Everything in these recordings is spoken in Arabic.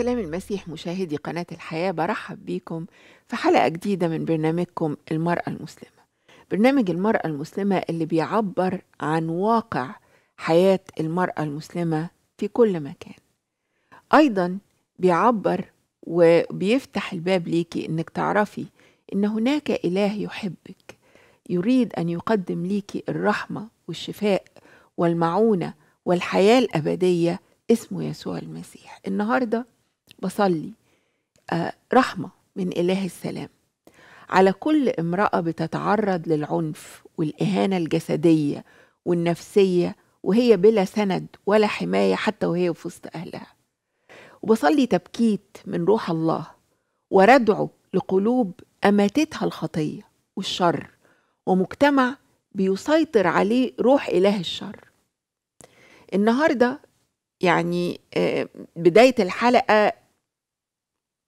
سلام المسيح مشاهدي قناة الحياة برحب بيكم في حلقة جديدة من برنامجكم المرأة المسلمة برنامج المرأة المسلمة اللي بيعبر عن واقع حياة المرأة المسلمة في كل مكان أيضا بيعبر وبيفتح الباب ليكي إنك تعرفي إن هناك إله يحبك يريد أن يقدم ليكي الرحمة والشفاء والمعونة والحياة الأبدية اسمه يسوع المسيح النهارده بصلي آه، رحمة من إله السلام على كل امرأة بتتعرض للعنف والإهانة الجسدية والنفسية وهي بلا سند ولا حماية حتى وهي في وسط أهلها وبصلي تبكيت من روح الله وردعه لقلوب أماتتها الخطية والشر ومجتمع بيسيطر عليه روح إله الشر النهارده يعني آه، بداية الحلقة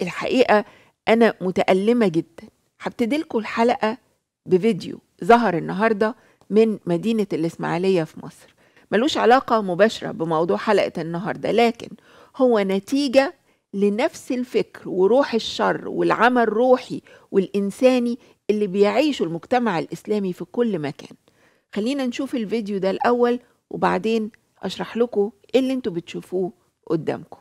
الحقيقه انا متالمه جدا هبتدي لكم الحلقه بفيديو ظهر النهارده من مدينه الاسماعيليه في مصر ملوش علاقه مباشره بموضوع حلقه النهارده لكن هو نتيجه لنفس الفكر وروح الشر والعمى الروحي والانساني اللي بيعيشه المجتمع الاسلامي في كل مكان خلينا نشوف الفيديو ده الاول وبعدين اشرح لكم اللي انتوا بتشوفوه قدامكم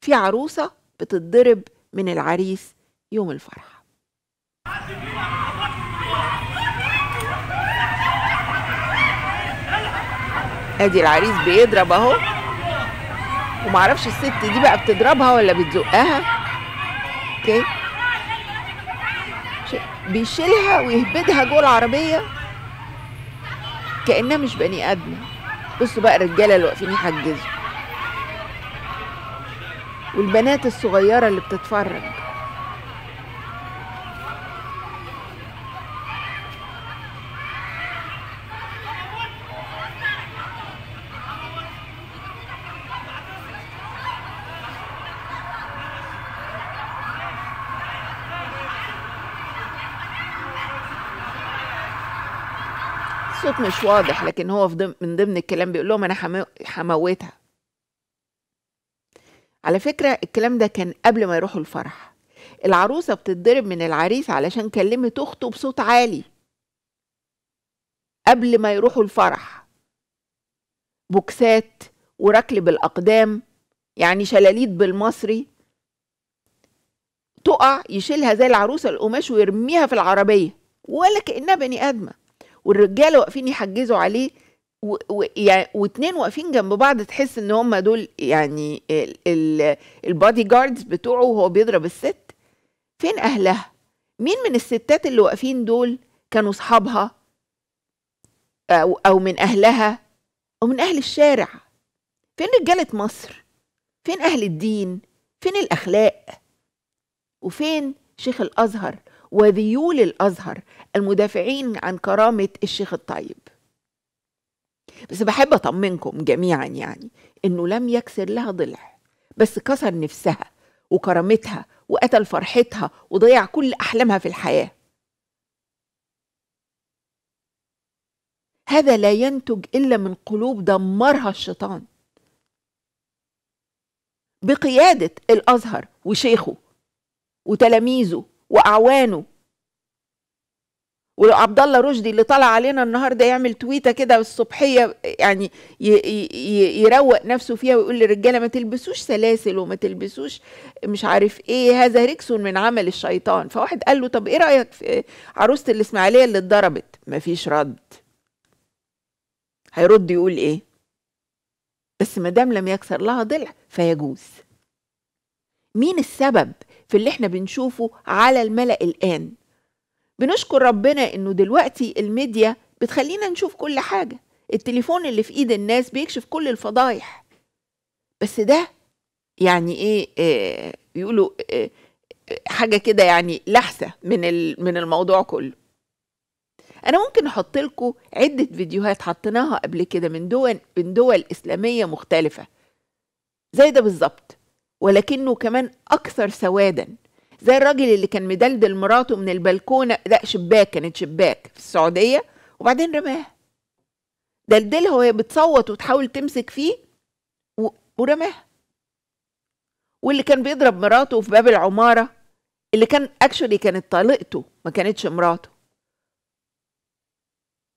في عروسه بتتضرب من العريس يوم الفرح ادي العريس بيضرب اهو ومعرفش الست دي بقى بتضربها ولا بتزقها اوكي بيشيلها ويهبدها جوه العربيه كانها مش بني ادم بصوا بقى الرجاله اللي واقفين يحجزوا والبنات الصغيرة اللي بتتفرج الصوت مش واضح لكن هو من ضمن الكلام بيقول لهم انا حموتها على فكرة الكلام ده كان قبل ما يروحوا الفرح العروسة بتتضرب من العريس علشان كلمت أخته بصوت عالي قبل ما يروحوا الفرح بوكسات وركل بالأقدام يعني شلاليت بالمصري تقع يشيلها زي العروسة القماش ويرميها في العربية ولا كأنها بني آدمة والرجالة واقفين يحجزوا عليه و... و... يعني واتنين واقفين جنب بعض تحس ان هم دول يعني ال... ال... البادي جاردز بتوعه وهو بيضرب الست فين اهلها مين من الستات اللي واقفين دول كانوا اصحابها او او من اهلها او من اهل الشارع فين رجاله مصر فين اهل الدين فين الاخلاق وفين شيخ الازهر وذيول الازهر المدافعين عن كرامه الشيخ الطيب بس بحب اطمنكم جميعا يعني انه لم يكسر لها ضلع بس كسر نفسها وكرامتها وقتل فرحتها وضيع كل احلامها في الحياه هذا لا ينتج الا من قلوب دمرها الشيطان بقياده الازهر وشيخه وتلاميذه واعوانه وعبد الله رشدي اللي طلع علينا النهارده يعمل تويته كده الصبحيه يعني يروق نفسه فيها ويقول للرجاله ما تلبسوش سلاسل وما تلبسوش مش عارف ايه هذا ركس من عمل الشيطان فواحد قال له طب ايه رايك في عروسه الاسماعيليه اللي اتضربت فيش رد هيرد يقول ايه بس ما دام لم يكسر لها ضلع فيجوز مين السبب في اللي احنا بنشوفه على الملأ الآن بنشكر ربنا انه دلوقتي الميديا بتخلينا نشوف كل حاجه التليفون اللي في ايد الناس بيكشف كل الفضايح بس ده يعني ايه, إيه بيقولوا إيه حاجه كده يعني لحسه من من الموضوع كله انا ممكن احط لكم عده فيديوهات حطيناها قبل كده من دول من دول اسلاميه مختلفه زي ده بالظبط ولكنه كمان اكثر سوادا زي الراجل اللي كان مدلدل مراته من البلكونه لا شباك كانت شباك في السعوديه وبعدين رماها دلدلها وهي بتصوت وتحاول تمسك فيه ورماها واللي كان بيضرب مراته في باب العماره اللي كان اكشولي كانت طليقته ما كانتش مراته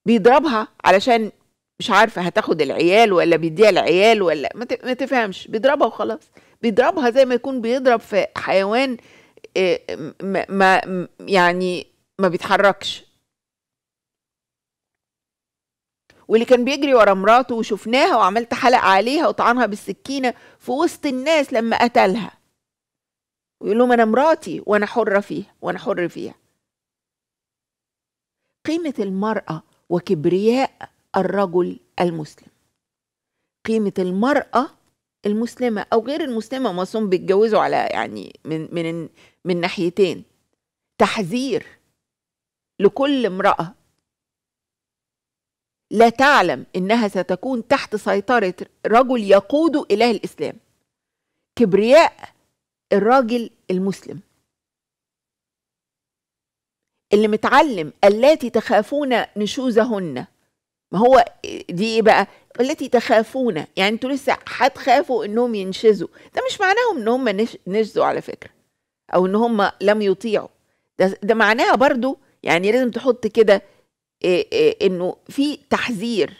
بيضربها علشان مش عارفه هتاخد العيال ولا بيديها العيال ولا ما تفهمش بيضربها وخلاص بيضربها زي ما يكون بيضرب في حيوان ما يعني ما بيتحركش واللي كان بيجري ورا مراته وشفناها وعملت حلقة عليها وطعنها بالسكينة في وسط الناس لما قتلها ويقول لهم أنا مراتي وأنا حرة فيها وأنا حر فيها قيمة المرأة وكبرياء الرجل المسلم قيمة المرأة المسلمة أو غير المسلمة ما هم بيتجوزوا على يعني من من من ناحيتين تحذير لكل امرأة لا تعلم إنها ستكون تحت سيطرة رجل يقود إله الإسلام كبرياء الراجل المسلم اللي متعلم التي تخافون نشوزهن ما هو دي ايه بقى التي تخافون يعني انتوا لسه هتخافوا انهم ينشزوا ده مش معناهم ان هم نشزوا على فكره او ان هم لم يطيعوا ده, ده معناها برضو يعني لازم تحط كده انه في تحذير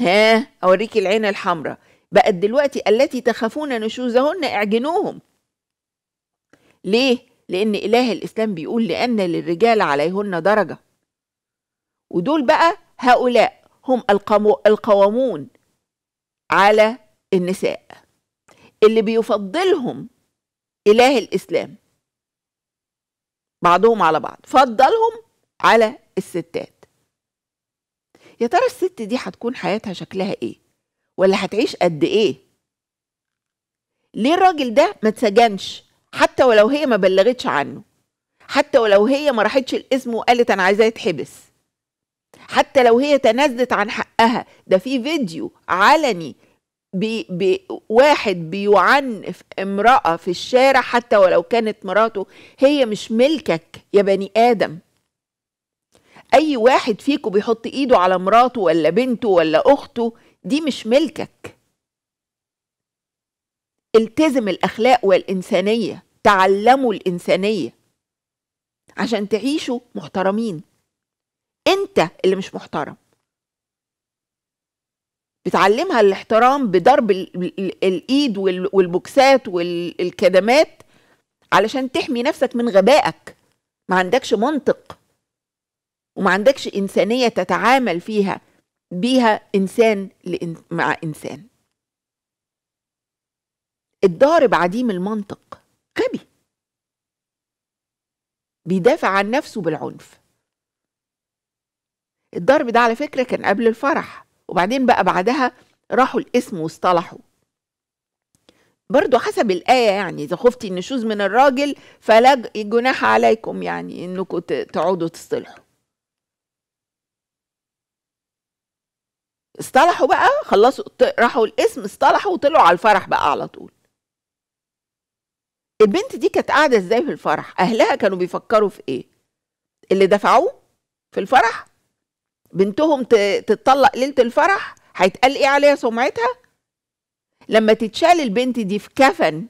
ها اوريك العين الحمراء بقت دلوقتي التي تخافون نشوزهن اعجنوهم ليه لان اله الاسلام بيقول لان للرجال عليهن درجه ودول بقى هؤلاء هم القوامون على النساء اللي بيفضلهم إله الإسلام بعضهم على بعض فضلهم على الستات يا ترى الست دي هتكون حياتها شكلها ايه ولا هتعيش قد ايه ليه الراجل ده ما اتسجنش حتى ولو هي ما بلغتش عنه حتى ولو هي ما راحتش الاسم وقالت انا عايزاه يتحبس حتى لو هي تنازلت عن حقها ده في فيديو علني بي بي واحد بيعنف امرأة في الشارع حتى ولو كانت مراته هي مش ملكك يا بني آدم أي واحد فيكم بيحط إيده على مراته ولا بنته ولا أخته دي مش ملكك التزم الأخلاق والإنسانية تعلموا الإنسانية عشان تعيشوا محترمين أنت اللي مش محترم بتعلمها الاحترام بضرب الايد والبوكسات والكدمات علشان تحمي نفسك من غبائك ما عندكش منطق وما عندكش انسانيه تتعامل فيها بيها انسان لإن... مع انسان الضارب عديم المنطق غبي بيدافع عن نفسه بالعنف الضرب ده على فكره كان قبل الفرح وبعدين بقى بعدها راحوا الاسم واصطلحوا برضو حسب الآية يعني إذا خفتي النشوز من الراجل فلا جناح عليكم يعني إنكم تقعدوا تصطلحوا اصطلحوا بقى خلصوا راحوا الاسم اصطلحوا وطلعوا على الفرح بقى على طول البنت دي كانت قاعدة ازاي في الفرح أهلها كانوا بيفكروا في ايه اللي دفعوه في الفرح بنتهم تتطلق ليله الفرح هيتقال ايه عليها سمعتها لما تتشال البنت دي في كفن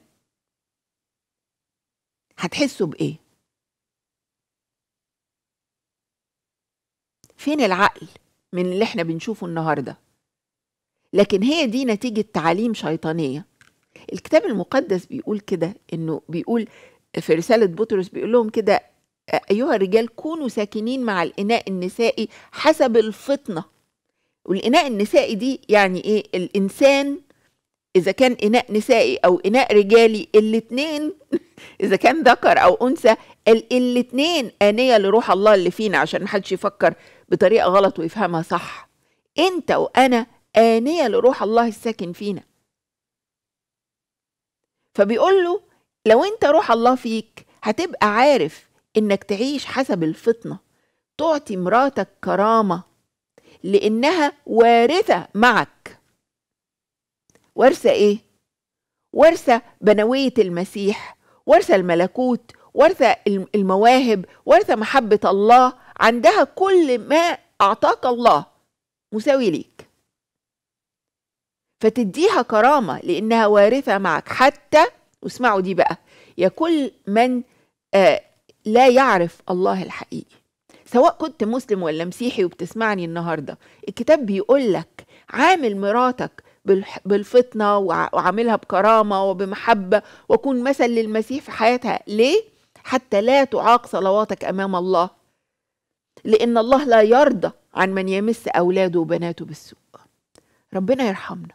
هتحسوا بايه فين العقل من اللي احنا بنشوفه النهارده لكن هي دي نتيجه تعاليم شيطانيه الكتاب المقدس بيقول كده انه بيقول في رساله بطرس بيقول لهم كده أيها الرجال كونوا ساكنين مع الإناء النسائي حسب الفطنة والإناء النسائي دي يعني إيه الإنسان إذا كان إناء نسائي أو إناء رجالي الاتنين إذا كان ذكر أو أنثى الاتنين آنية لروح الله اللي فينا عشان محدش يفكر بطريقة غلط ويفهمها صح أنت وأنا آنية لروح الله الساكن فينا فبيقول له لو أنت روح الله فيك هتبقى عارف انك تعيش حسب الفطنه تعطي مراتك كرامه لانها وارثه معك وارثه ايه وارثه بنويه المسيح وارثه الملكوت وارثه المواهب وارثه محبه الله عندها كل ما اعطاك الله مساوي ليك فتديها كرامه لانها وارثه معك حتى واسمعوا دي بقى يا كل من آه لا يعرف الله الحقيقي سواء كنت مسلم ولا مسيحي وبتسمعني النهارده الكتاب بيقول لك عامل مراتك بالفطنة وعاملها بكرامة وبمحبة وكون مثل للمسيح في حياتها ليه؟ حتى لا تعاق صلواتك أمام الله لأن الله لا يرضى عن من يمس أولاده وبناته بالسوء ربنا يرحمنا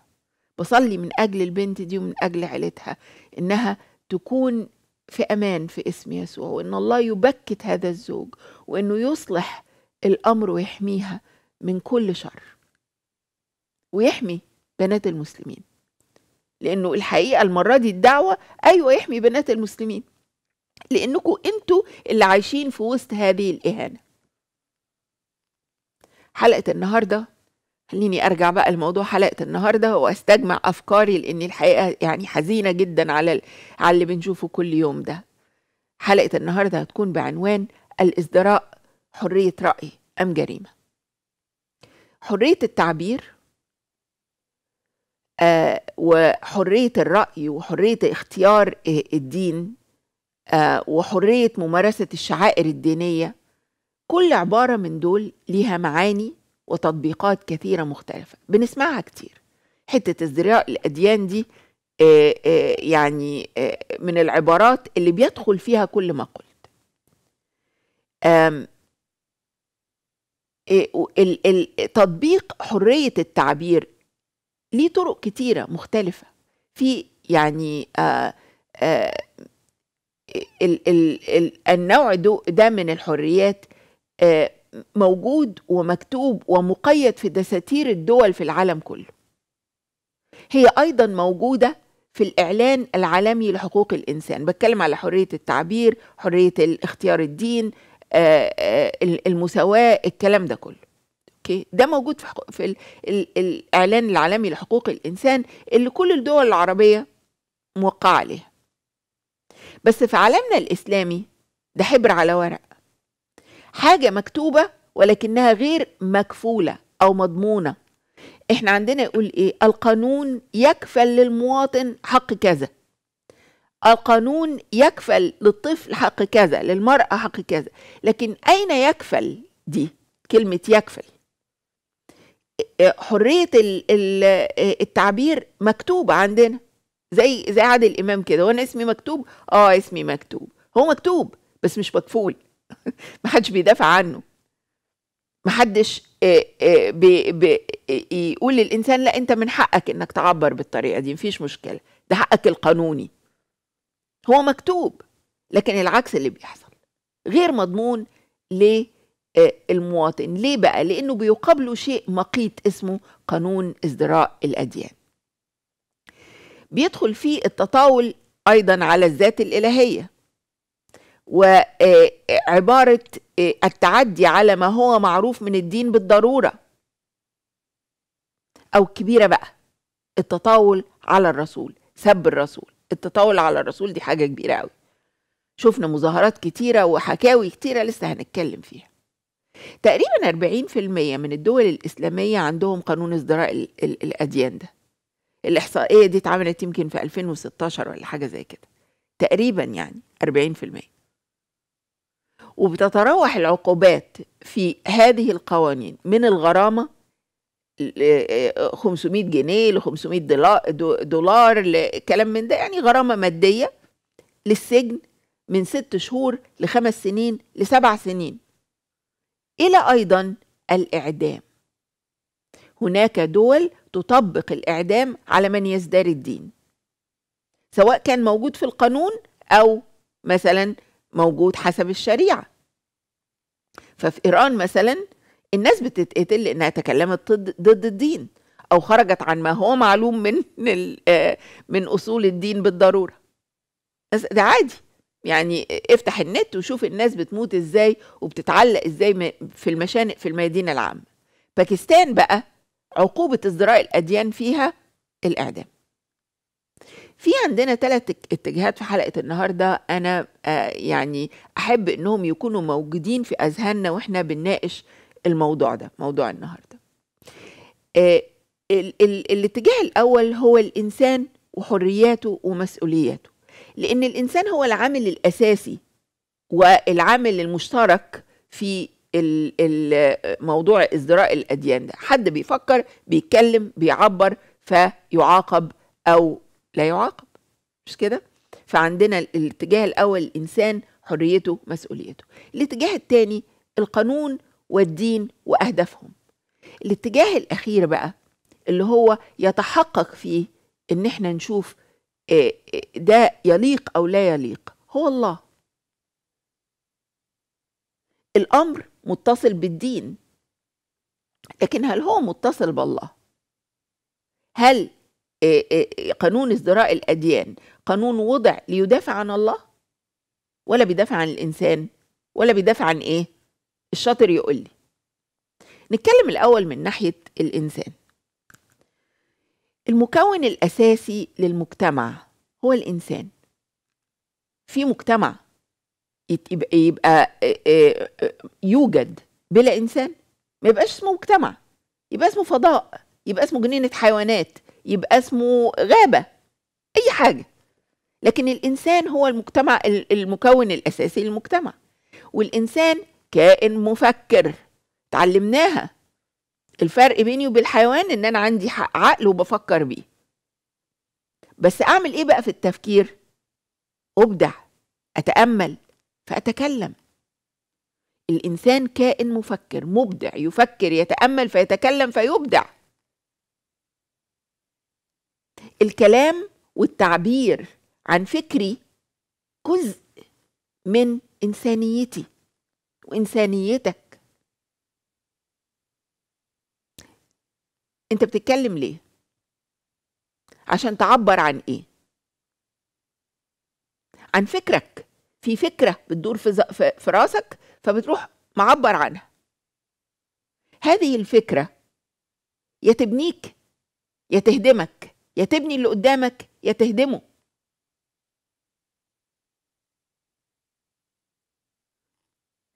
بصلي من أجل البنت دي ومن أجل عيلتها إنها تكون في امان في اسم يسوع وان الله يبكت هذا الزوج وانه يصلح الامر ويحميها من كل شر ويحمي بنات المسلمين لانه الحقيقه المره دي الدعوه ايوه يحمي بنات المسلمين لانكم انتوا اللي عايشين في وسط هذه الاهانه حلقه النهارده خليني ارجع بقى لموضوع حلقه النهارده واستجمع افكاري لان الحقيقه يعني حزينه جدا على على اللي بنشوفه كل يوم ده حلقه النهارده هتكون بعنوان الازدراء حريه راي ام جريمه حريه التعبير آه، وحريه الراي وحريه اختيار آه، الدين آه، وحريه ممارسه الشعائر الدينيه كل عباره من دول ليها معاني وتطبيقات كثيرة مختلفة بنسمعها كتير حتة ازدراء الأديان دي آه، آه، يعني آه، من العبارات اللي بيدخل فيها كل ما قلت تطبيق حرية التعبير ليه طرق كتيرة مختلفة في يعني النوع ده من الحريات موجود ومكتوب ومقيد في دساتير الدول في العالم كله هي ايضا موجوده في الاعلان العالمي لحقوق الانسان بتكلم على حريه التعبير حريه الاختيار الدين آه، آه، المساواه الكلام ده كله اوكي ده موجود في, في الاعلان العالمي لحقوق الانسان اللي كل الدول العربيه موقعه عليها بس في عالمنا الاسلامي ده حبر على ورق حاجه مكتوبه ولكنها غير مكفوله او مضمونه احنا عندنا يقول ايه القانون يكفل للمواطن حق كذا القانون يكفل للطفل حق كذا للمرأة حق كذا لكن أين يكفل دي كلمة يكفل إيه، إيه، حرية إيه، التعبير مكتوبة عندنا زي زي عادل إمام كده وأنا اسمي مكتوب آه اسمي مكتوب هو مكتوب بس مش مكفول ما حدش بيدافع عنه ما حدش آه، آه، يقول للانسان لا انت من حقك انك تعبر بالطريقه دي مفيش مشكله ده حقك القانوني هو مكتوب لكن العكس اللي بيحصل غير مضمون للمواطن آه، ليه بقى لانه بيقابله شيء مقيت اسمه قانون ازدراء الاديان بيدخل فيه التطاول ايضا على الذات الالهيه وعبارة آه، آه، آه، التعدي على ما هو معروف من الدين بالضرورة أو كبيرة بقى التطاول على الرسول سب الرسول التطاول على الرسول دي حاجة كبيرة قوي شفنا مظاهرات كتيرة وحكاوي كتيرة لسه هنتكلم فيها تقريبا 40% من الدول الإسلامية عندهم قانون ازدراء الأديان ده الإحصائية دي اتعملت يمكن في 2016 ولا حاجة زي كده تقريبا يعني 40% وبتتراوح العقوبات في هذه القوانين من الغرامة 500 آه، جنيه ل 500 دولار لكلام من ده يعني غرامة مادية للسجن من ست شهور لخمس سنين لسبع سنين إلى أيضا الإعدام هناك دول تطبق الإعدام على من يزدري الدين سواء كان موجود في القانون أو مثلا موجود حسب الشريعة ففي إيران مثلا الناس بتتقتل لأنها تكلمت ضد الدين أو خرجت عن ما هو معلوم من آه، من أصول الدين بالضرورة ده عادي يعني افتح النت وشوف الناس بتموت ازاي وبتتعلق ازاي في المشانق في الميادين العامة باكستان بقى عقوبة ازدراء الأديان فيها الإعدام في عندنا ثلاث اتجاهات في حلقه النهارده انا آه، يعني احب انهم يكونوا موجودين في اذهاننا واحنا بنناقش الموضوع ده موضوع النهارده آه، الاتجاه الاول هو الانسان وحرياته ومسؤولياته لان الانسان هو العامل الاساسي والعامل المشترك في موضوع ازدراء الاديان ده حد بيفكر بيتكلم بيعبر فيعاقب او لا يعاقب مش كده فعندنا الاتجاه الاول الانسان حريته مسؤوليته الاتجاه الثاني القانون والدين واهدافهم الاتجاه الاخير بقى اللي هو يتحقق فيه ان احنا نشوف آه، آه، ده يليق او لا يليق هو الله الامر متصل بالدين لكن هل هو متصل بالله هل إيه، إيه، قانون ازدراء الأديان قانون وضع ليدافع عن الله ولا بيدافع عن الإنسان ولا بيدافع عن إيه الشاطر يقول لي نتكلم الأول من ناحية الإنسان المكون الأساسي للمجتمع هو الإنسان في مجتمع يبقى, يبقى إيه، يوجد بلا إنسان ما يبقاش اسمه مجتمع يبقى اسمه فضاء يبقى اسمه جنينة حيوانات يبقى اسمه غابه اي حاجه لكن الانسان هو المجتمع المكون الاساسي للمجتمع والانسان كائن مفكر تعلمناها الفرق بيني وبين الحيوان ان انا عندي عقل وبفكر بيه بس اعمل ايه بقى في التفكير ابدع اتامل فاتكلم الانسان كائن مفكر مبدع يفكر يتامل فيتكلم فيبدع الكلام والتعبير عن فكري جزء من انسانيتي وانسانيتك انت بتتكلم ليه عشان تعبر عن ايه عن فكرك في فكره بتدور في, ز... في راسك فبتروح معبر عنها هذه الفكره يا تبنيك يا تهدمك يا تبني اللي قدامك يا تهدمه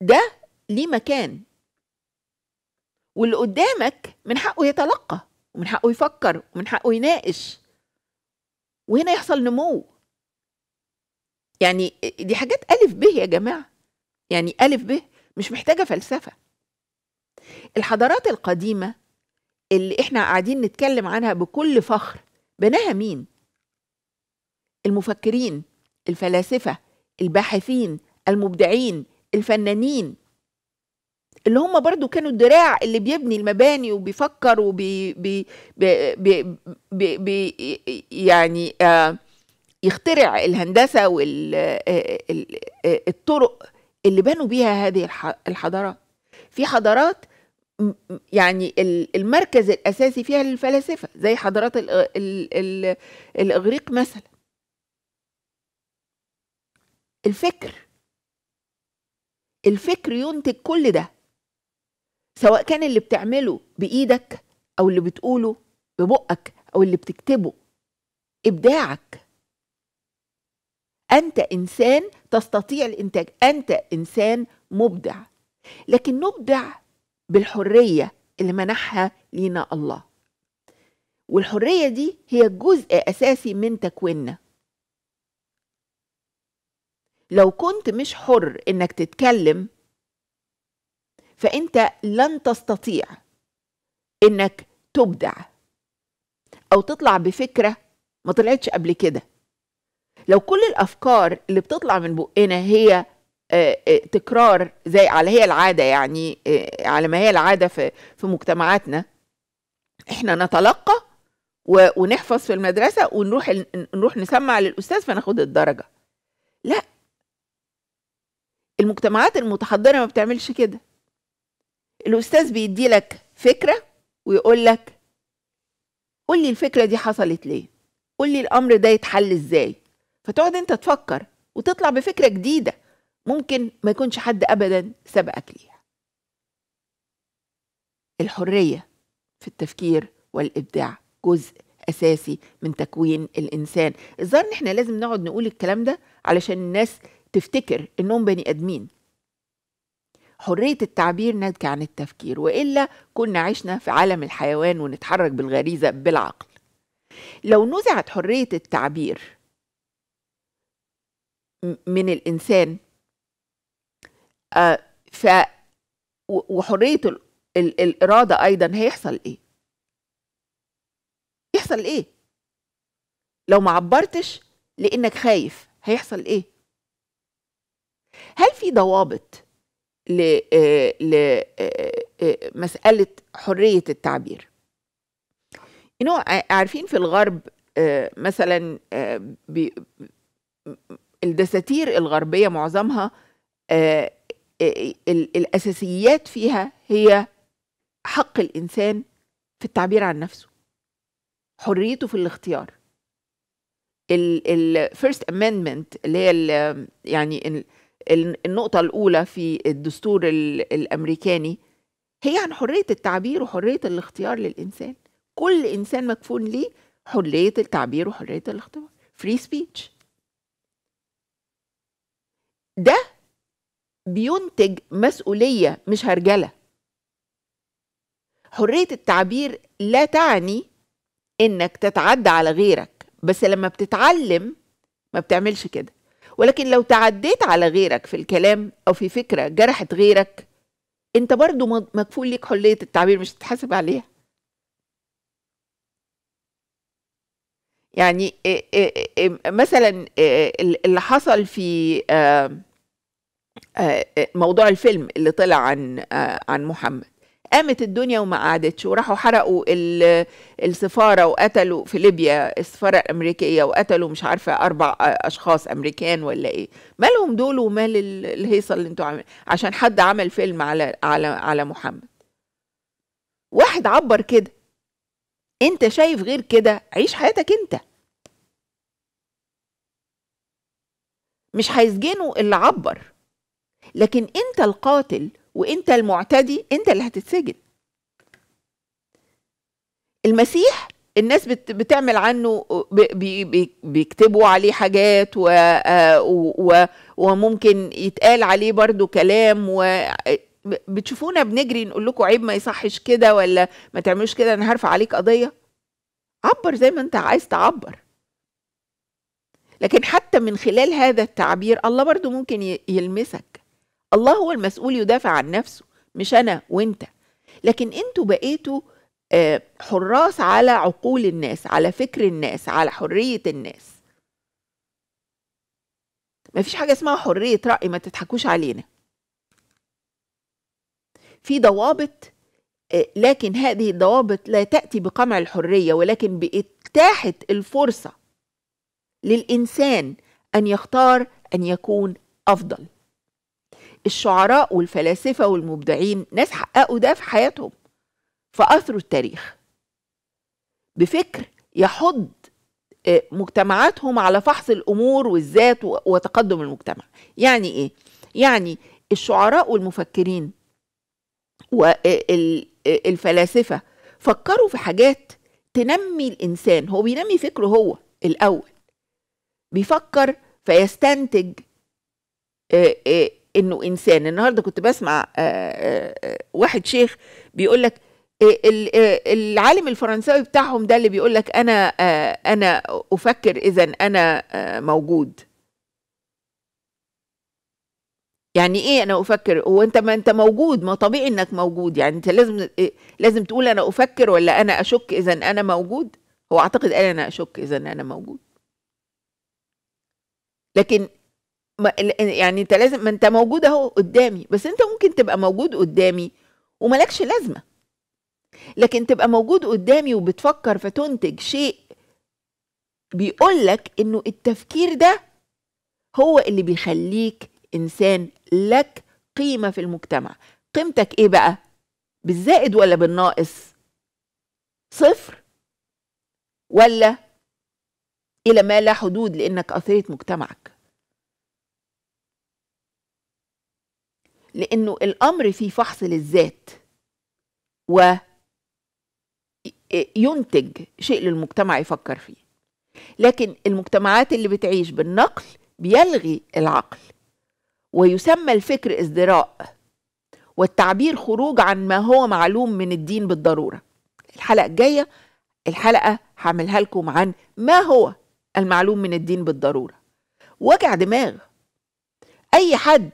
ده ليه مكان واللي قدامك من حقه يتلقى ومن حقه يفكر ومن حقه يناقش وهنا يحصل نمو يعني دي حاجات ألف به يا جماعة يعني ألف به مش محتاجة فلسفة الحضارات القديمة اللي احنا قاعدين نتكلم عنها بكل فخر بناها مين المفكرين الفلاسفه الباحثين المبدعين الفنانين اللي هم برضو كانوا الدراع اللي بيبني المباني وبيفكر وبي بي بي بي بي بي يعني آه يخترع الهندسه والطرق آه، آه، آه، اللي بنوا بيها هذه الحضارات في حضارات يعني المركز الأساسي فيها للفلاسفة زي حضارات الإغريق مثلا الفكر الفكر ينتج كل ده سواء كان اللي بتعمله بإيدك أو اللي بتقوله ببقك أو اللي بتكتبه إبداعك أنت إنسان تستطيع الإنتاج أنت إنسان مبدع لكن نبدع بالحرية اللي منحها لينا الله والحرية دي هي جزء أساسي من تكويننا لو كنت مش حر إنك تتكلم فأنت لن تستطيع إنك تبدع أو تطلع بفكرة ما طلعتش قبل كده لو كل الأفكار اللي بتطلع من بقنا هي آه، آه، تكرار زي على هي العاده يعني آه، على ما هي العاده في في مجتمعاتنا احنا نتلقى ونحفظ في المدرسه ونروح نروح نسمع للاستاذ فناخد الدرجه لا المجتمعات المتحضره ما بتعملش كده الاستاذ بيدي لك فكره ويقول لك قول لي الفكره دي حصلت ليه قول لي الامر ده يتحل ازاي فتقعد انت تفكر وتطلع بفكره جديده ممكن ما يكونش حد أبدا سبقك ليها الحرية في التفكير والإبداع جزء أساسي من تكوين الإنسان الظاهر إن إحنا لازم نقعد نقول الكلام ده علشان الناس تفتكر إنهم بني آدمين حرية التعبير ناتجة عن التفكير وإلا كنا عشنا في عالم الحيوان ونتحرك بالغريزة بالعقل لو نزعت حرية التعبير من الإنسان آه، ف وحريه الاراده ايضا هيحصل ايه يحصل ايه لو ما عبرتش لانك خايف هيحصل ايه هل في ضوابط ل آه، لمساله آه، حريه التعبير you know, عارفين في الغرب مثلا الدساتير الغربيه معظمها الأساسيات فيها هي حق الإنسان في التعبير عن نفسه حريته في الاختيار الفيرست امندمنت اللي هي الـ يعني الـ النقطة الأولى في الدستور الأمريكاني هي عن حرية التعبير وحرية الاختيار للإنسان كل إنسان مكفول ليه حرية التعبير وحرية الاختيار فري سبيتش ده بينتج مسؤوليه مش هرجله حريه التعبير لا تعني انك تتعدى على غيرك بس لما بتتعلم ما بتعملش كده ولكن لو تعديت على غيرك في الكلام او في فكره جرحت غيرك انت برضو مكفول ليك حريه التعبير مش هتتحاسب عليها يعني مثلا اللي حصل في آه، آه، موضوع الفيلم اللي طلع عن آه، عن محمد قامت الدنيا وما قعدتش وراحوا حرقوا السفارة وقتلوا في ليبيا السفارة الأمريكية وقتلوا مش عارفة أربع أشخاص أمريكان ولا إيه مالهم دول ومال الهيصة اللي أنتوا عاملين عشان حد عمل فيلم على على على محمد واحد عبر كده أنت شايف غير كده عيش حياتك أنت مش هيسجنوا اللي عبر لكن انت القاتل وانت المعتدي انت اللي هتتسجن المسيح الناس بتعمل عنه بيكتبوا عليه حاجات آه، وممكن يتقال عليه برضو كلام و بتشوفونا بنجري نقول لكم عيب ما يصحش كده ولا ما تعملوش كده انا هرفع عليك قضيه عبر زي ما انت عايز تعبر لكن حتى من خلال هذا التعبير الله برضو ممكن يلمسك الله هو المسؤول يدافع عن نفسه مش انا وانت لكن انتوا بقيتوا آه، حراس على عقول الناس على فكر الناس على حريه الناس ما فيش حاجه اسمها حريه راي ما تضحكوش علينا في ضوابط آه، لكن هذه الضوابط لا تاتي بقمع الحريه ولكن باتاحه الفرصه للانسان ان يختار ان يكون افضل الشعراء والفلاسفة والمبدعين ناس حققوا ده في حياتهم فأثروا التاريخ بفكر يحض آه، مجتمعاتهم على فحص الأمور والذات وتقدم المجتمع يعني إيه؟ يعني الشعراء والمفكرين والفلاسفة آه، آه، فكروا في حاجات تنمي الإنسان هو بينمي فكره هو الأول بيفكر فيستنتج انه انسان النهارده كنت بسمع آه، آه، آه، واحد شيخ بيقول لك العالم الفرنساوي بتاعهم ده اللي بيقول لك انا انا افكر اذا انا موجود يعني ايه انا افكر هو انت ما انت موجود ما طبيعي انك موجود يعني انت لازم لازم تقول انا افكر ولا انا اشك اذا انا موجود هو اعتقد قال انا اشك اذا انا موجود لكن ما يعني أنت لازم ما أنت موجود أهو قدامي بس أنت ممكن تبقى موجود قدامي وملكش لازمة لكن تبقى موجود قدامي وبتفكر فتنتج شيء بيقول لك إنه التفكير ده هو اللي بيخليك إنسان لك قيمة في المجتمع قيمتك إيه بقى؟ بالزائد ولا بالناقص؟ صفر ولا إلى ما لا حدود لأنك أثريت مجتمعك لانه الامر في فحص للذات و ينتج شيء للمجتمع يفكر فيه لكن المجتمعات اللي بتعيش بالنقل بيلغي العقل ويسمى الفكر ازدراء والتعبير خروج عن ما هو معلوم من الدين بالضروره الحلقه الجايه الحلقه هعملها لكم عن ما هو المعلوم من الدين بالضروره وجع دماغ اي حد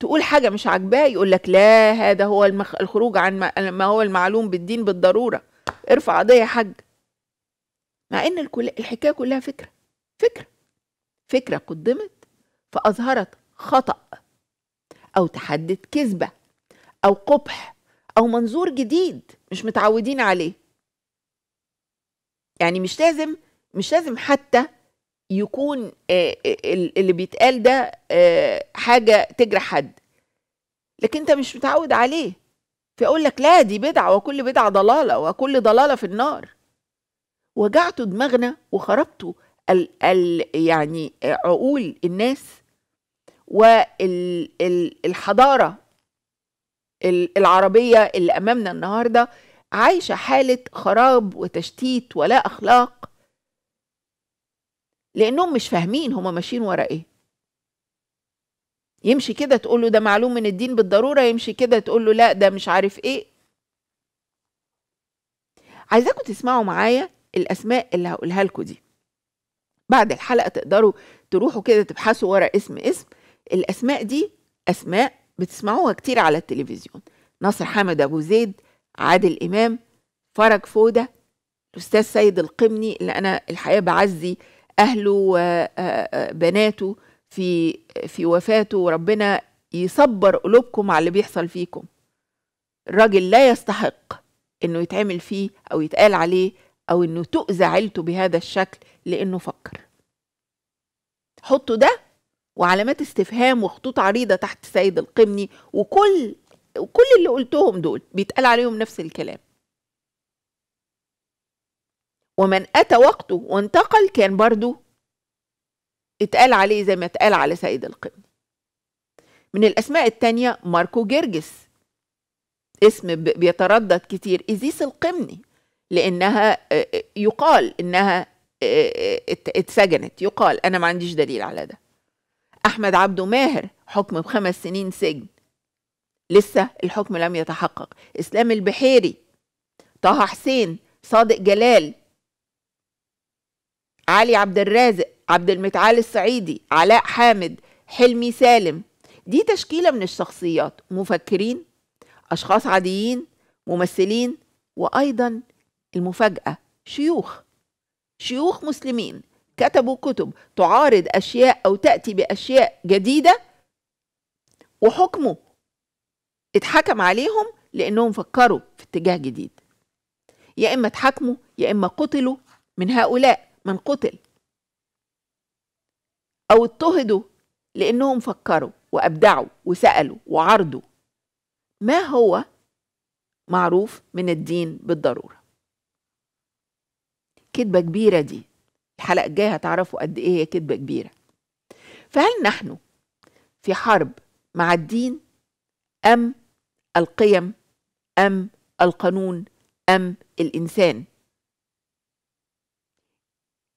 تقول حاجة مش عاجباه يقول لك لا هذا هو المخ... الخروج عن ما... ما هو المعلوم بالدين بالضرورة ارفع قضية يا حاج مع ان الكل... الحكاية كلها فكرة فكرة فكرة قدمت فأظهرت خطأ أو تحدد كذبة أو قبح أو منظور جديد مش متعودين عليه يعني مش لازم مش لازم حتى يكون آه، آه، اللي بيتقال ده آه، حاجه تجرح حد لكن انت مش متعود عليه فيقول لك لا دي بدعه وكل بدعه ضلاله وكل ضلاله في النار وجعتوا دماغنا وخربتوا ال ال يعني عقول الناس والحضاره العربيه اللي امامنا النهارده عايشه حاله خراب وتشتيت ولا اخلاق لانهم مش فاهمين هما ماشيين ورا ايه يمشي كده تقول له ده معلوم من الدين بالضروره يمشي كده تقول له لا ده مش عارف ايه عايزاكم تسمعوا معايا الاسماء اللي هقولها لكم دي بعد الحلقه تقدروا تروحوا كده تبحثوا ورا اسم اسم الاسماء دي اسماء بتسمعوها كتير على التلفزيون ناصر حامد ابو زيد عادل امام فرج فوده الاستاذ سيد القمني اللي انا الحقيقه بعزي اهله وبناته في في وفاته وربنا يصبر قلوبكم على اللي بيحصل فيكم الراجل لا يستحق انه يتعمل فيه او يتقال عليه او انه تؤذى عيلته بهذا الشكل لانه فكر حطوا ده وعلامات استفهام وخطوط عريضه تحت سيد القمني وكل وكل اللي قلتهم دول بيتقال عليهم نفس الكلام ومن اتى وقته وانتقل كان برضو اتقال عليه زي ما اتقال على سيد القرد من الأسماء التانية ماركو جرجس اسم بيتردد كتير إزيس القمني لأنها آه، آه، يقال إنها آه، اتسجنت يقال أنا ما عنديش دليل على ده أحمد عبده ماهر حكم بخمس سنين سجن لسه الحكم لم يتحقق إسلام البحيري طه حسين صادق جلال علي عبد الرازق عبد المتعال الصعيدي علاء حامد حلمي سالم دي تشكيله من الشخصيات مفكرين اشخاص عاديين ممثلين وايضا المفاجاه شيوخ شيوخ مسلمين كتبوا كتب تعارض اشياء او تاتي باشياء جديده وحكموا اتحكم عليهم لانهم فكروا في اتجاه جديد يا اما اتحكموا يا اما قتلوا من هؤلاء من قتل أو اضطهدوا لأنهم فكروا وأبدعوا وسألوا وعرضوا ما هو معروف من الدين بالضرورة كذبة كبيرة دي الحلقة الجاية هتعرفوا قد إيه هي كذبة كبيرة فهل نحن في حرب مع الدين أم القيم أم القانون أم الإنسان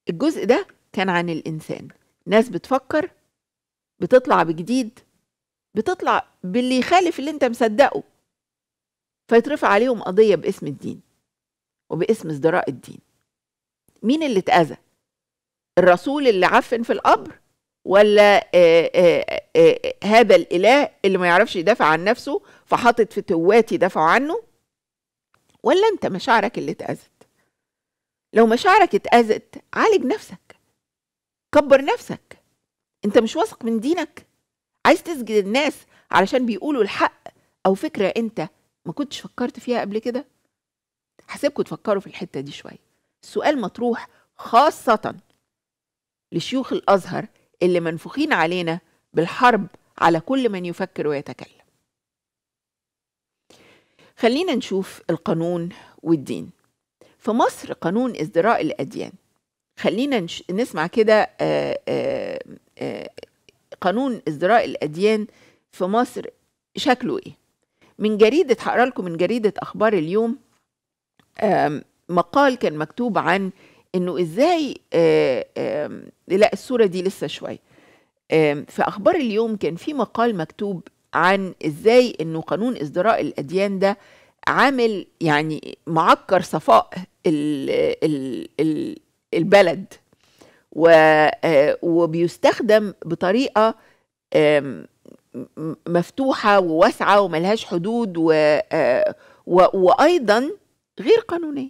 الجزء ده كان عن الإنسان ناس بتفكر بتطلع بجديد بتطلع باللي يخالف اللي انت مصدقه فيترفع عليهم قضية باسم الدين وباسم ازدراء الدين مين اللي اتأذى الرسول اللي عفن في القبر ولا آآ آه، آآ آه، آآ آه، هذا الإله اللي ما يعرفش يدافع عن نفسه فحاطط فتوات يدافعوا عنه ولا انت مشاعرك اللي اتأذت لو مشاعرك اتأذت عالج نفسك كبر نفسك انت مش واثق من دينك عايز تسجد الناس علشان بيقولوا الحق او فكرة انت ما كنتش فكرت فيها قبل كده هسيبكم تفكروا في الحتة دي شوية السؤال مطروح خاصة لشيوخ الأزهر اللي منفوخين علينا بالحرب على كل من يفكر ويتكلم خلينا نشوف القانون والدين في مصر قانون ازدراء الأديان خلينا نسمع كده آه، آه، آه، قانون ازدراء الأديان في مصر شكله إيه من جريدة هقرا لكم من جريدة أخبار اليوم مقال كان مكتوب عن إنه إزاي لا الصورة دي لسه شوية في أخبار اليوم كان في مقال مكتوب عن إزاي إنه قانون ازدراء الأديان ده عامل يعني معكر صفاء الـ الـ الـ البلد آه، وبيستخدم بطريقه مفتوحه وواسعه وملهاش حدود آه، و وايضا غير قانونيه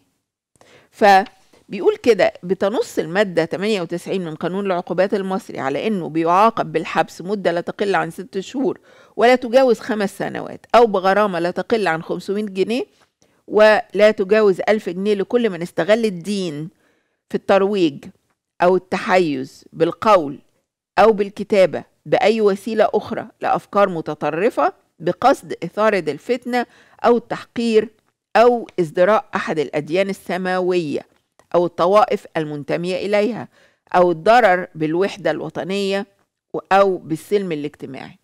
فبيقول كده بتنص المادة 98 من قانون العقوبات المصري على أنه بيعاقب بالحبس مدة لا تقل عن ست شهور ولا تجاوز خمس سنوات أو بغرامة لا تقل عن 500 جنيه ولا تجاوز ألف جنيه لكل من استغل الدين في الترويج أو التحيز بالقول أو بالكتابة بأي وسيلة أخرى لأفكار متطرفة بقصد إثارة الفتنة أو التحقير أو ازدراء أحد الأديان السماوية أو الطوائف المنتمية إليها أو الضرر بالوحدة الوطنية أو بالسلم الاجتماعي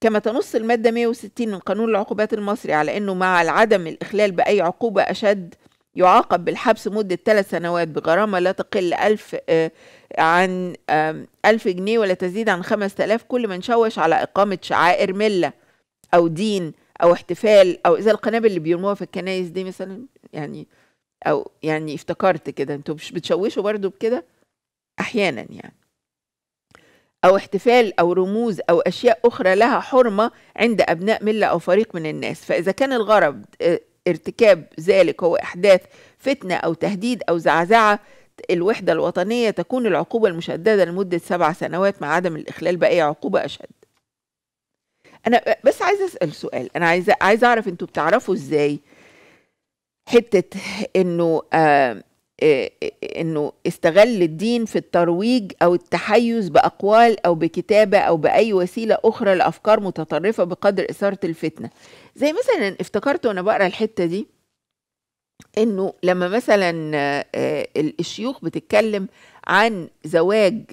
كما تنص المادة 160 من قانون العقوبات المصري على أنه مع العدم الإخلال بأي عقوبة أشد يعاقب بالحبس مدة ثلاث سنوات بغرامة لا تقل ألف آه، عن ألف جنيه ولا تزيد عن خمسة آلاف كل من شوش على إقامة شعائر ملة أو دين أو احتفال أو إذا القنابل اللي بيرموها في الكنايس دي مثلا يعني أو يعني افتكرت كده أنتوا مش بتشوشوا برضو بكده أحيانا يعني أو احتفال أو رموز أو أشياء أخرى لها حرمة عند أبناء ملة أو فريق من الناس فإذا كان الغرض آه، ارتكاب ذلك هو إحداث فتنة أو تهديد أو زعزعة الوحدة الوطنية تكون العقوبة المشددة لمدة سبع سنوات مع عدم الإخلال بأي عقوبة أشد أنا بس عايزة أسأل سؤال أنا عايزة عايزة أعرف أنتوا بتعرفوا إزاي حتة إنه آه آه، آه، انه استغل الدين في الترويج او التحيز باقوال او بكتابه او باي وسيله اخرى لافكار متطرفه بقدر اثاره الفتنه زي مثلا افتكرت وانا بقرا الحته دي انه لما مثلا آه، الشيوخ بتتكلم عن زواج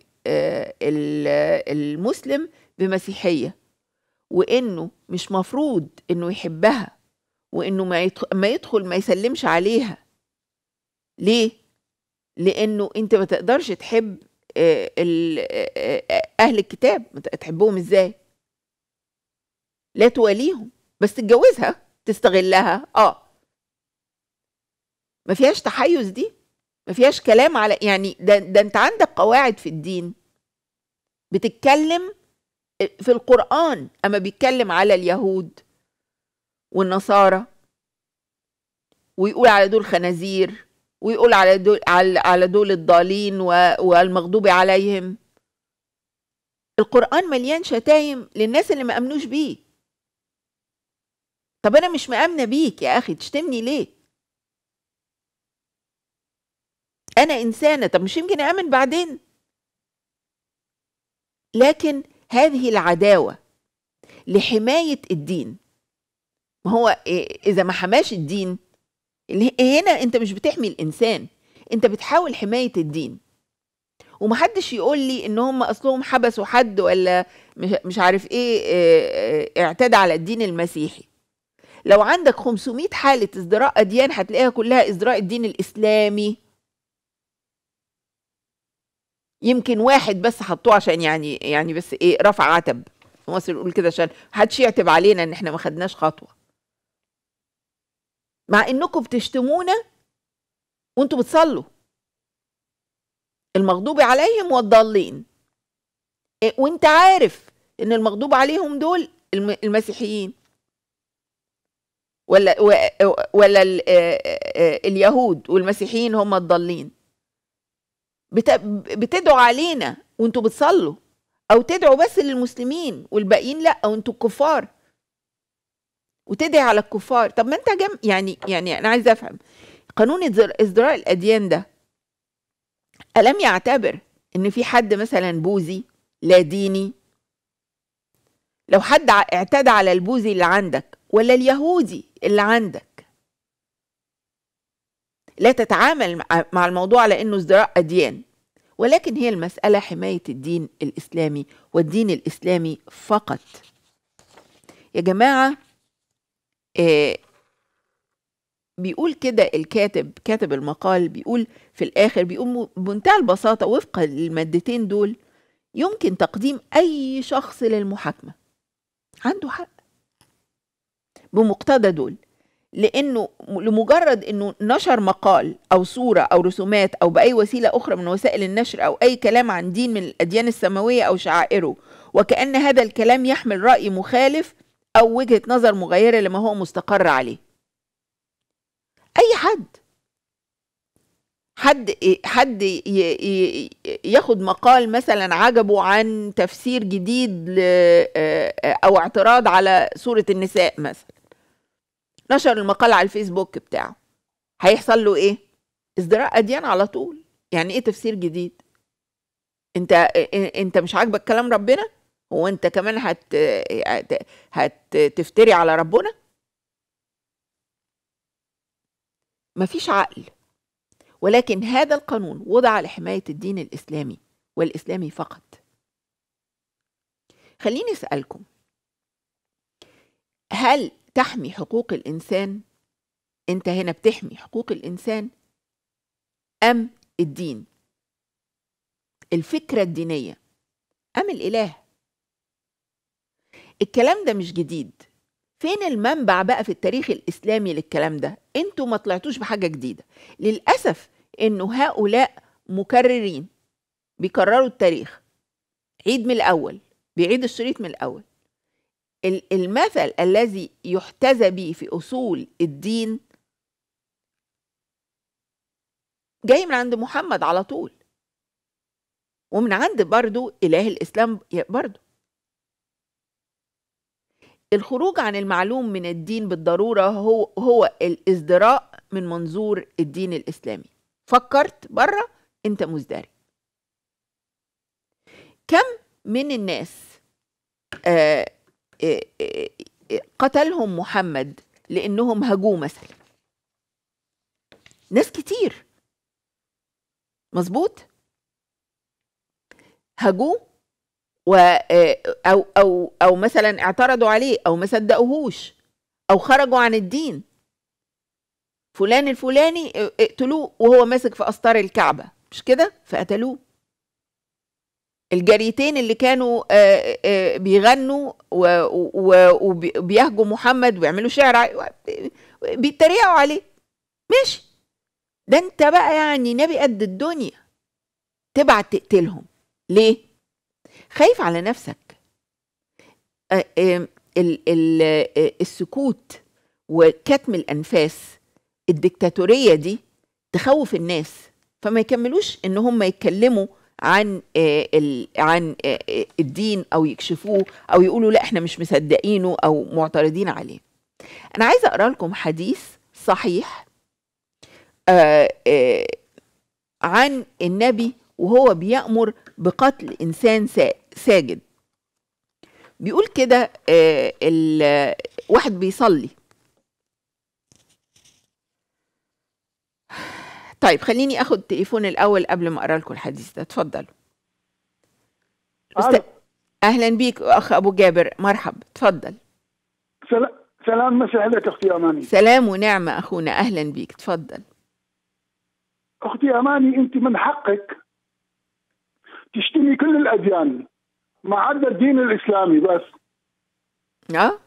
المسلم بمسيحيه وانه مش مفروض انه يحبها وانه ما يدخل ما يسلمش عليها ليه لانه انت ما تقدرش تحب آه، آه، آه، اهل الكتاب تحبهم ازاي لا تواليهم بس تتجوزها تستغلها اه ما فيهاش تحيز دي ما فيهاش كلام على يعني ده, ده انت عندك قواعد في الدين بتتكلم في القرآن أما بيتكلم على اليهود والنصارى ويقول على دول خنازير ويقول على دول على دول الضالين والمغضوب عليهم القرآن مليان شتايم للناس اللي ما أمنوش بيه طب أنا مش مأمنة بيك يا أخي تشتمني ليه أنا إنسانة طب مش يمكن امن بعدين لكن هذه العداوة لحماية الدين ما هو إذا ما حماش الدين هنا انت مش بتحمي الانسان انت بتحاول حمايه الدين ومحدش يقول لي ان هم اصلهم حبسوا حد ولا مش عارف ايه آه، آه، اعتدى على الدين المسيحي لو عندك 500 حاله ازدراء اديان هتلاقيها كلها ازدراء الدين الاسلامي يمكن واحد بس حطوه عشان يعني يعني بس ايه رفع عتب مصر يقول كده عشان محدش يعتب علينا ان احنا ما خدناش خطوه مع انكم بتشتمونا وانتوا بتصلوا المغضوب عليهم والضالين إيه، وانت عارف ان المغضوب عليهم دول المسيحيين ولا ولا آه، آه، آه، اليهود والمسيحيين هم الضالين بتدعوا علينا وانتوا بتصلوا او تدعوا بس للمسلمين والباقيين لا وانتوا كفار الكفار وتدعي على الكفار طب ما انت جم يعني يعني انا عايزه افهم قانون ازدراء الاديان ده الم يعتبر ان في حد مثلا بوذي لا ديني لو حد اعتدى على البوذي اللي عندك ولا اليهودي اللي عندك لا تتعامل مع الموضوع على انه ازدراء اديان ولكن هي المساله حمايه الدين الاسلامي والدين الاسلامي فقط يا جماعه آه، بيقول كده الكاتب كاتب المقال بيقول في الآخر بيقول بمنتهى البساطة وفقا للمادتين دول يمكن تقديم أي شخص للمحاكمة عنده حق بمقتضى دول لأنه لمجرد أنه نشر مقال أو صورة أو رسومات أو بأي وسيلة أخرى من وسائل النشر أو أي كلام عن دين من الأديان السماوية أو شعائره وكأن هذا الكلام يحمل رأي مخالف أو وجهة نظر مغايرة لما هو مستقر عليه أي حد حد إيه، حد ياخد مقال مثلا عجبه عن تفسير جديد آه، آه، او اعتراض على سوره النساء مثلا نشر المقال على الفيسبوك بتاعه هيحصل له ايه ازدراء اديان على طول يعني ايه تفسير جديد انت انت مش عاجبك كلام ربنا هو انت كمان هت هتفتري على ربنا مفيش عقل ولكن هذا القانون وضع لحماية الدين الإسلامي والإسلامي فقط خليني أسألكم هل تحمي حقوق الإنسان أنت هنا بتحمي حقوق الإنسان أم الدين الفكرة الدينية أم الإله الكلام ده مش جديد فين المنبع بقى في التاريخ الإسلامي للكلام ده انتوا ما طلعتوش بحاجة جديدة للأسف انه هؤلاء مكررين بيكرروا التاريخ عيد من الأول بيعيد الشريط من الأول المثل الذي يحتذى به في أصول الدين جاي من عند محمد على طول ومن عند برضو إله الإسلام برضو الخروج عن المعلوم من الدين بالضرورة هو, هو الازدراء من منظور الدين الإسلامي فكرت بره أنت مزدري كم من الناس آآ آه، آآ آه، آآ آه، قتلهم محمد لأنهم هجوه مثلا ناس كتير مظبوط هجوه و آه، او او او مثلا اعترضوا عليه او ما صدقوهوش او خرجوا عن الدين فلان الفلاني آه، اقتلوه وهو ماسك في استار الكعبه مش كده فقتلوه الجريتين اللي كانوا آه، بيغنوا وبيهجوا محمد ويعملوا شعر بيتريقوا عليه ماشي ده انت بقى يعني نبي قد الدنيا تبعت تقتلهم ليه خايف على نفسك السكوت وكتم الانفاس الدكتاتوريه دي تخوف الناس فما يكملوش ان هم يتكلموا عن عن الدين او يكشفوه او يقولوا لا احنا مش مصدقينه او معترضين عليه انا عايزه اقرا لكم حديث صحيح عن النبي وهو بيأمر بقتل إنسان سائل ساجد بيقول كده آه، واحد بيصلي طيب خليني اخد تليفون الاول قبل ما اقرا لكم الحديث ده اتفضلوا اهلا بيك اخ ابو جابر مرحب اتفضل سل... سلام مساء عليك اختي اماني سلام ونعمه اخونا اهلا بيك اتفضل اختي اماني انت من حقك تشتمي كل الاديان ما عدا الدين الاسلامي بس اه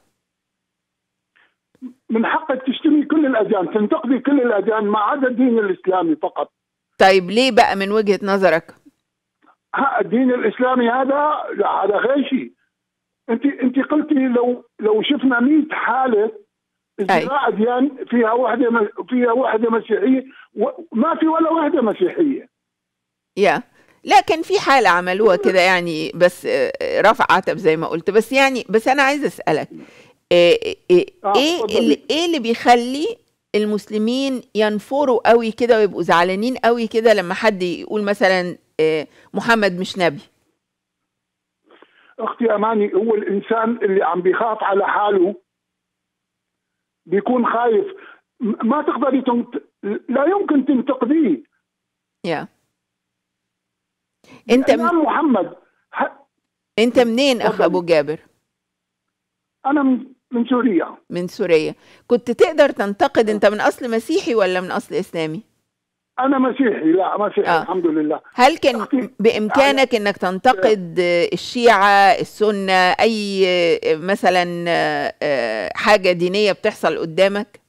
من حقك تشتمي كل الاديان تنتقدي كل الاديان ما عدا الدين الاسلامي فقط طيب ليه بقى من وجهه نظرك ها الدين الاسلامي هذا لا هذا شيء انت انت قلتي لو لو شفنا 100 حاله ازدراء اديان فيها وحده فيها وحده مسيحيه ما في ولا وحده مسيحيه يا yeah. لا كان في حالة عملوها كده يعني بس آه، آه، رفع عتب زي ما قلت بس يعني بس أنا عايزة أسألك آه، إيه, إيه, إيه, اللي, إيه اللي بيخلي المسلمين ينفروا قوي كده ويبقوا زعلانين قوي كده لما حد يقول مثلا محمد مش نبي اختي اماني هو الانسان اللي عم بيخاف على حاله بيكون خايف ما تقدري تنت... لا يمكن تنتقديه yeah. انت من... محمد ح... انت منين اخ ابو جابر انا من سوريا من سوريا كنت تقدر تنتقد أه. انت من اصل مسيحي ولا من اصل اسلامي انا مسيحي لا مسيحي آه. الحمد لله هل كان يعني بامكانك انك تنتقد الشيعه السنه اي آه، مثلا آه، حاجه دينيه بتحصل قدامك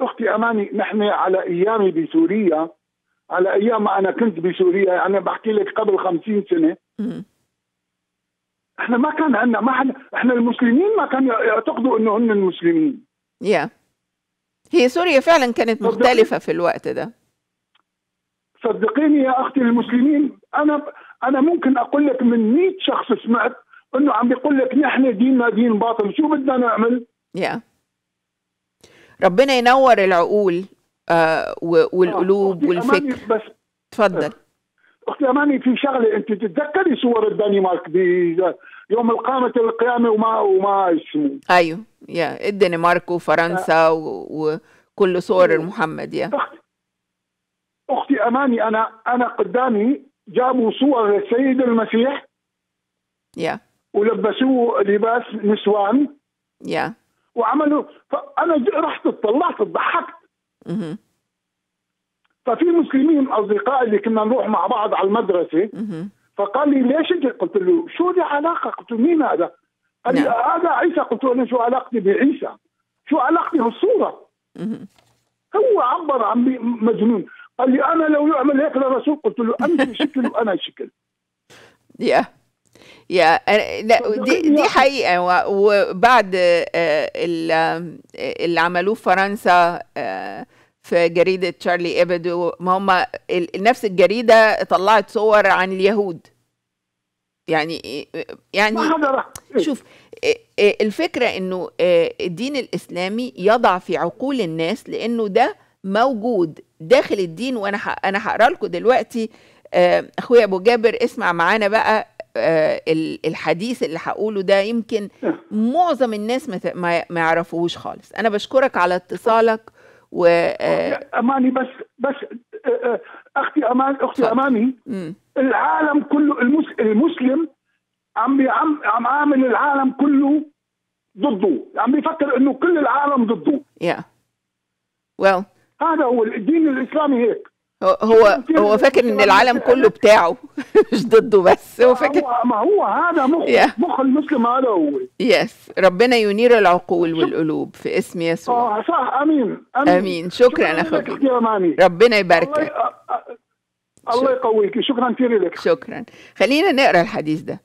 اختي اماني نحن على ايامي بسوريا على ايام ما انا كنت بسوريا انا بحكي لك قبل خمسين سنه احنا ما كان عندنا ما حد احنا المسلمين ما كانوا يعتقدوا انه هم المسلمين يا هي سوريا فعلا كانت مختلفه في الوقت ده صدقيني يا اختي المسلمين انا انا ممكن اقول لك من 100 شخص سمعت انه عم بيقول لك نحن ديننا دين باطل شو بدنا نعمل؟ يا yeah. ربنا ينور العقول والقلوب والفكر بس تفضل اختي اماني في شغله انت تتذكري صور الدنمارك يوم قامت القيامه وما وما اسمه ايوه يا الدنمارك وفرنسا وكل صور محمد يا أختي. اختي اماني انا انا قدامي جابوا صور السيد المسيح يا ولبسوه لباس نسوان يا وعملوا فانا رحت اطلعت ضحكت ففي مسلمين اصدقاء اللي كنا نروح مع بعض على المدرسه مه. فقال لي ليش انت قلت له شو لي علاقه قلت له مين هذا؟ قال لي نعم. هذا عيسى قلت له انا شو علاقتي بعيسى؟ شو علاقتي بالصوره؟ هو عبر عن مجنون قال لي انا لو يعمل هيك للرسول قلت له انت شكل وانا شكل يا يا لا دي دي حقيقه وبعد آه، اللي عملوه في فرنسا آه، في جريده تشارلي ايبدو ما هم نفس الجريده طلعت صور عن اليهود يعني يعني شوف آه، الفكره انه الدين الاسلامي يضع في عقول الناس لانه ده موجود داخل الدين وانا انا هقرا لكم دلوقتي اخويا ابو جابر اسمع معانا بقى آه، الحديث اللي هقوله ده يمكن معظم الناس ما ما يعرفوهوش خالص انا بشكرك على اتصالك و آه، اماني بس بس آه، اختي امان اختي اماني العالم كله المسلم عم عم عم عامل العالم كله ضده عم بيفكر انه كل العالم ضده yeah. well. هذا هو الدين الاسلامي هيك هو هو فاكر ان العالم كله بتاعه مش ضده بس هو آه، فاكر ما هو هذا مخ مخ المسلم هذا هو يس ربنا ينير العقول والقلوب في اسم يسوع اه صح امين امين, أمين. شكرا, يا اخوي ربنا يباركك آه، آه، الله يقويك شكرا كثير لك شكرا خلينا نقرا الحديث ده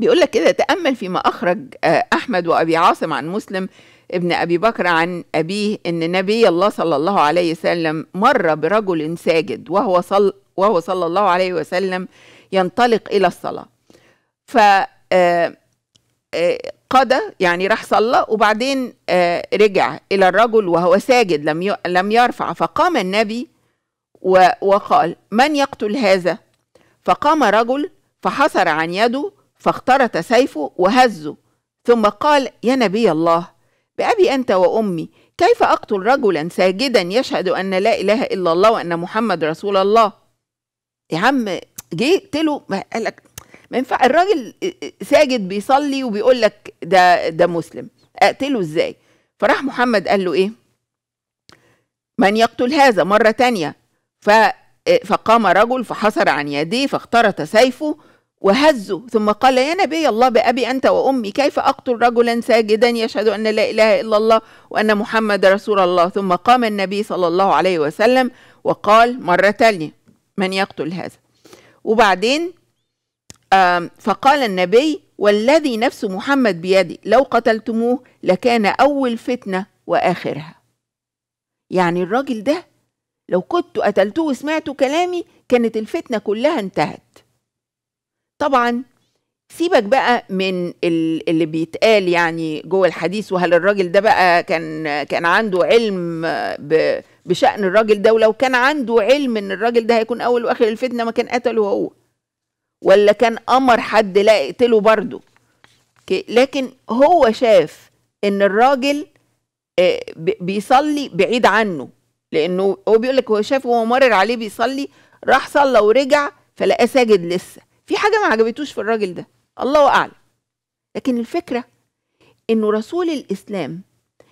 بيقول لك كده تامل فيما اخرج احمد وابي عاصم عن مسلم ابن أبي بكر عن أبيه أن نبي الله صلى الله عليه وسلم مر برجل ساجد وهو صل وهو صلى الله عليه وسلم ينطلق إلى الصلاة ف آه، آه، قضى يعني راح صلى وبعدين آه، رجع إلى الرجل وهو ساجد لم لم يرفع فقام النبي وقال من يقتل هذا فقام رجل فحصر عن يده فاخترت سيفه وهزه ثم قال يا نبي الله بأبي أنت وأمي كيف أقتل رجلا ساجدا يشهد أن لا إله إلا الله وأن محمد رسول الله يا عم جه قتله قال لك ما ينفع الراجل ساجد بيصلي وبيقول لك ده ده مسلم اقتله ازاي فراح محمد قال له ايه من يقتل هذا مرة تانية فقام رجل فحصر عن يديه فاخترت سيفه وهزه ثم قال يا نبي الله بأبي أنت وأمي كيف أقتل رجلا ساجدا يشهد أن لا إله إلا الله وأن محمد رسول الله ثم قام النبي صلى الله عليه وسلم وقال مرة تانية من يقتل هذا وبعدين فقال النبي والذي نفس محمد بيدي لو قتلتموه لكان أول فتنة وآخرها يعني الراجل ده لو كنت قتلتوه وسمعتوا كلامي كانت الفتنة كلها انتهت طبعا سيبك بقى من اللي بيتقال يعني جوه الحديث وهل الراجل ده بقى كان كان عنده علم بشأن الراجل ده ولو كان عنده علم ان الراجل ده هيكون اول واخر الفتنه ما كان قتله هو ولا كان امر حد لا يقتله برضه لكن هو شاف ان الراجل آه، بيصلي بعيد عنه لانه هو بيقول لك هو شاف وهو مرر عليه بيصلي راح صلى ورجع فلقاه ساجد لسه في حاجة ما عجبتوش في الراجل ده الله أعلم لكن الفكرة إنه رسول الإسلام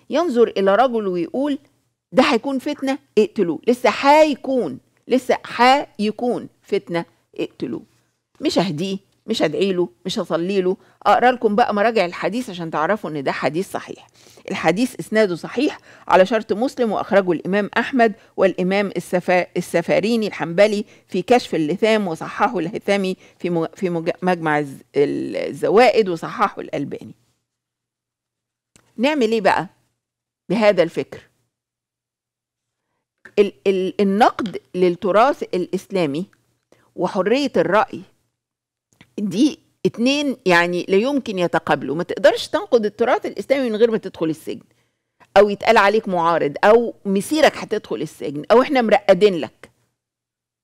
ينظر إلى رجل ويقول ده هيكون فتنة اقتلوه لسه هيكون لسه هيكون فتنة اقتلوه مش أهديه مش هدعي له مش هصلي له اقرا لكم بقى مراجع الحديث عشان تعرفوا ان ده حديث صحيح الحديث اسناده صحيح على شرط مسلم واخرجه الامام احمد والامام السفا السفاريني الحنبلي في كشف اللثام وصححه الهثامي في في مجمع الزوائد وصححه الالباني نعمل ايه بقى بهذا الفكر النقد للتراث الاسلامي وحريه الراي دي اتنين يعني لا يمكن يتقابلوا ما تقدرش تنقد التراث الاسلامي من غير ما تدخل السجن او يتقال عليك معارض او مسيرك هتدخل السجن او احنا مرقدين لك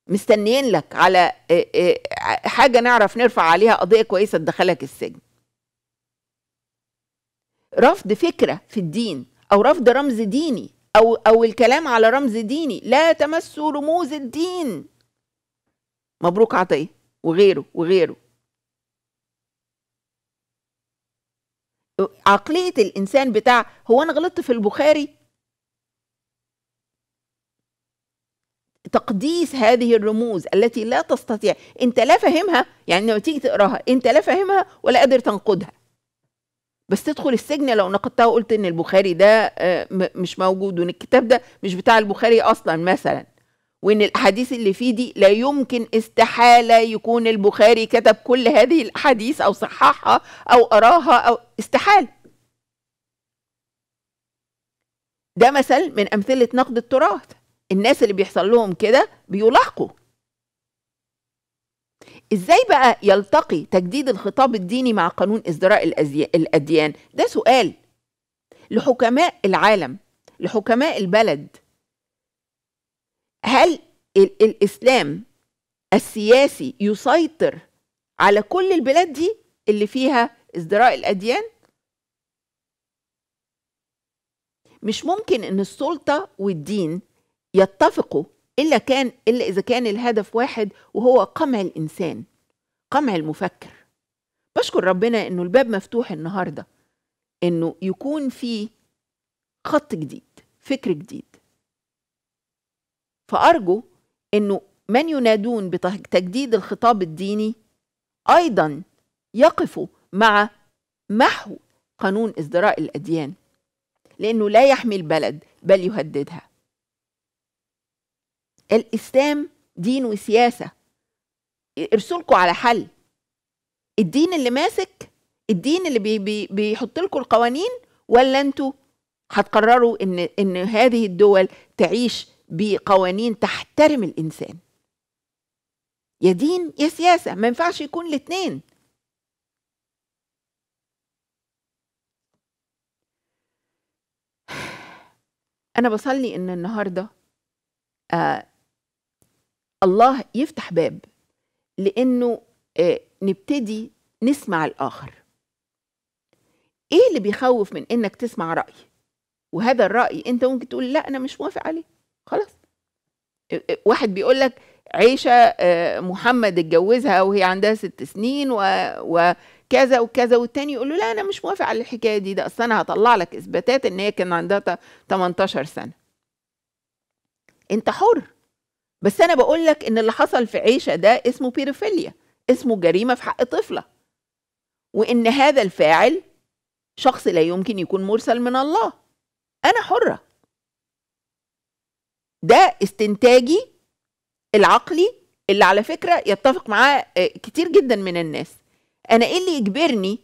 مستنيين لك على حاجه نعرف نرفع عليها قضيه كويسه تدخلك السجن رفض فكره في الدين او رفض رمز ديني او او الكلام على رمز ديني لا تمسوا رموز الدين مبروك عطيه وغيره وغيره عقلية الإنسان بتاع هو أنا غلطت في البخاري تقديس هذه الرموز التي لا تستطيع أنت لا فاهمها يعني لما تيجي تقراها أنت لا فاهمها ولا قادر تنقدها بس تدخل السجن لو نقدتها وقلت ان البخاري ده آه، مش موجود وان الكتاب ده مش بتاع البخاري اصلا مثلا وان الاحاديث اللي فيه دي لا يمكن استحاله يكون البخاري كتب كل هذه الاحاديث او صححها او قراها او استحاله ده مثل من امثله نقد التراث الناس اللي بيحصل لهم كده بيلاحقوا ازاي بقى يلتقي تجديد الخطاب الديني مع قانون ازدراء الاديان ده سؤال لحكماء العالم لحكماء البلد هل الاسلام السياسي يسيطر على كل البلاد دي اللي فيها ازدراء الاديان مش ممكن ان السلطه والدين يتفقوا الا كان الا اذا كان الهدف واحد وهو قمع الانسان قمع المفكر بشكر ربنا انه الباب مفتوح النهارده انه يكون في خط جديد فكر جديد فأرجو أنه من ينادون بتجديد الخطاب الديني أيضا يقفوا مع محو قانون ازدراء الأديان لأنه لا يحمي البلد بل يهددها الإسلام دين وسياسة ارسلكوا على حل الدين اللي ماسك الدين اللي بي بي بيحط لكم القوانين ولا انتوا هتقرروا ان ان هذه الدول تعيش بقوانين تحترم الانسان يا دين يا سياسه ما ينفعش يكون الاثنين انا بصلي ان النهارده آه الله يفتح باب لانه آه نبتدي نسمع الاخر ايه اللي بيخوف من انك تسمع راي وهذا الراي انت ممكن تقول لا انا مش موافق عليه خلاص إيه، إيه، واحد بيقول لك عيشه آه، محمد اتجوزها وهي عندها ست سنين وكذا وكذا والتاني يقول له لا انا مش موافق على الحكايه دي ده اصل انا هطلع لك اثباتات ان هي كان عندها 18 سنه انت حر بس انا بقول لك ان اللي حصل في عيشه ده اسمه بيروفيليا اسمه جريمه في حق طفله وان هذا الفاعل شخص لا يمكن يكون مرسل من الله انا حره ده استنتاجي العقلي اللي على فكره يتفق معاه آه، كتير جدا من الناس انا ايه اللي يجبرني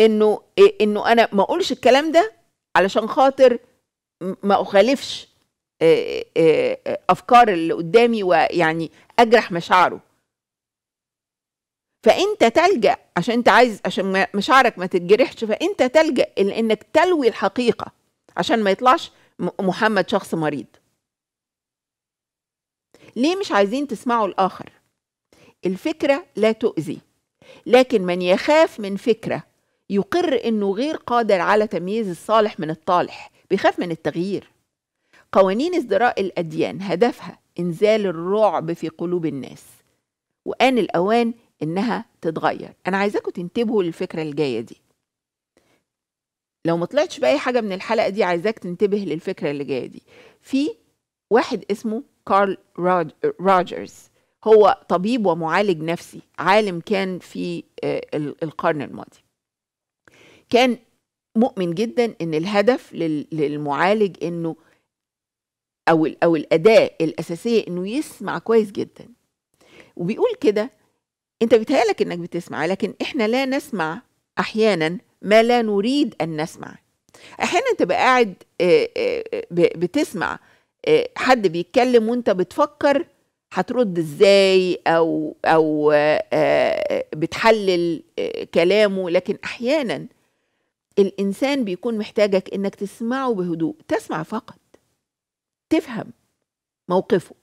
انه انه انا ما اقولش الكلام ده علشان خاطر ما اخالفش آه، آه، افكار اللي قدامي ويعني اجرح مشاعره فانت تلجا عشان انت عايز عشان مشاعرك ما تتجرحش فانت تلجا لانك تلوي الحقيقه عشان ما يطلعش محمد شخص مريض ليه مش عايزين تسمعوا الآخر الفكرة لا تؤذي لكن من يخاف من فكرة يقر أنه غير قادر على تمييز الصالح من الطالح بيخاف من التغيير قوانين ازدراء الأديان هدفها إنزال الرعب في قلوب الناس وآن الأوان إنها تتغير أنا عايزاكم تنتبهوا للفكرة الجاية دي لو ما طلعتش بأي حاجة من الحلقة دي عايزاك تنتبه للفكرة اللي جاية دي في واحد اسمه كارل روجرز هو طبيب ومعالج نفسي عالم كان في آه، القرن الماضي كان مؤمن جدا ان الهدف للمعالج انه او او الاداه الاساسيه انه يسمع كويس جدا وبيقول كده انت بيتهيالك انك بتسمع لكن احنا لا نسمع احيانا ما لا نريد ان نسمع احيانا تبقى قاعد آه، آه، بتسمع آه، حد بيتكلم وانت بتفكر هترد ازاي او او آه، آه، بتحلل كلامه لكن احيانا الانسان بيكون محتاجك انك تسمعه بهدوء تسمع فقط تفهم موقفه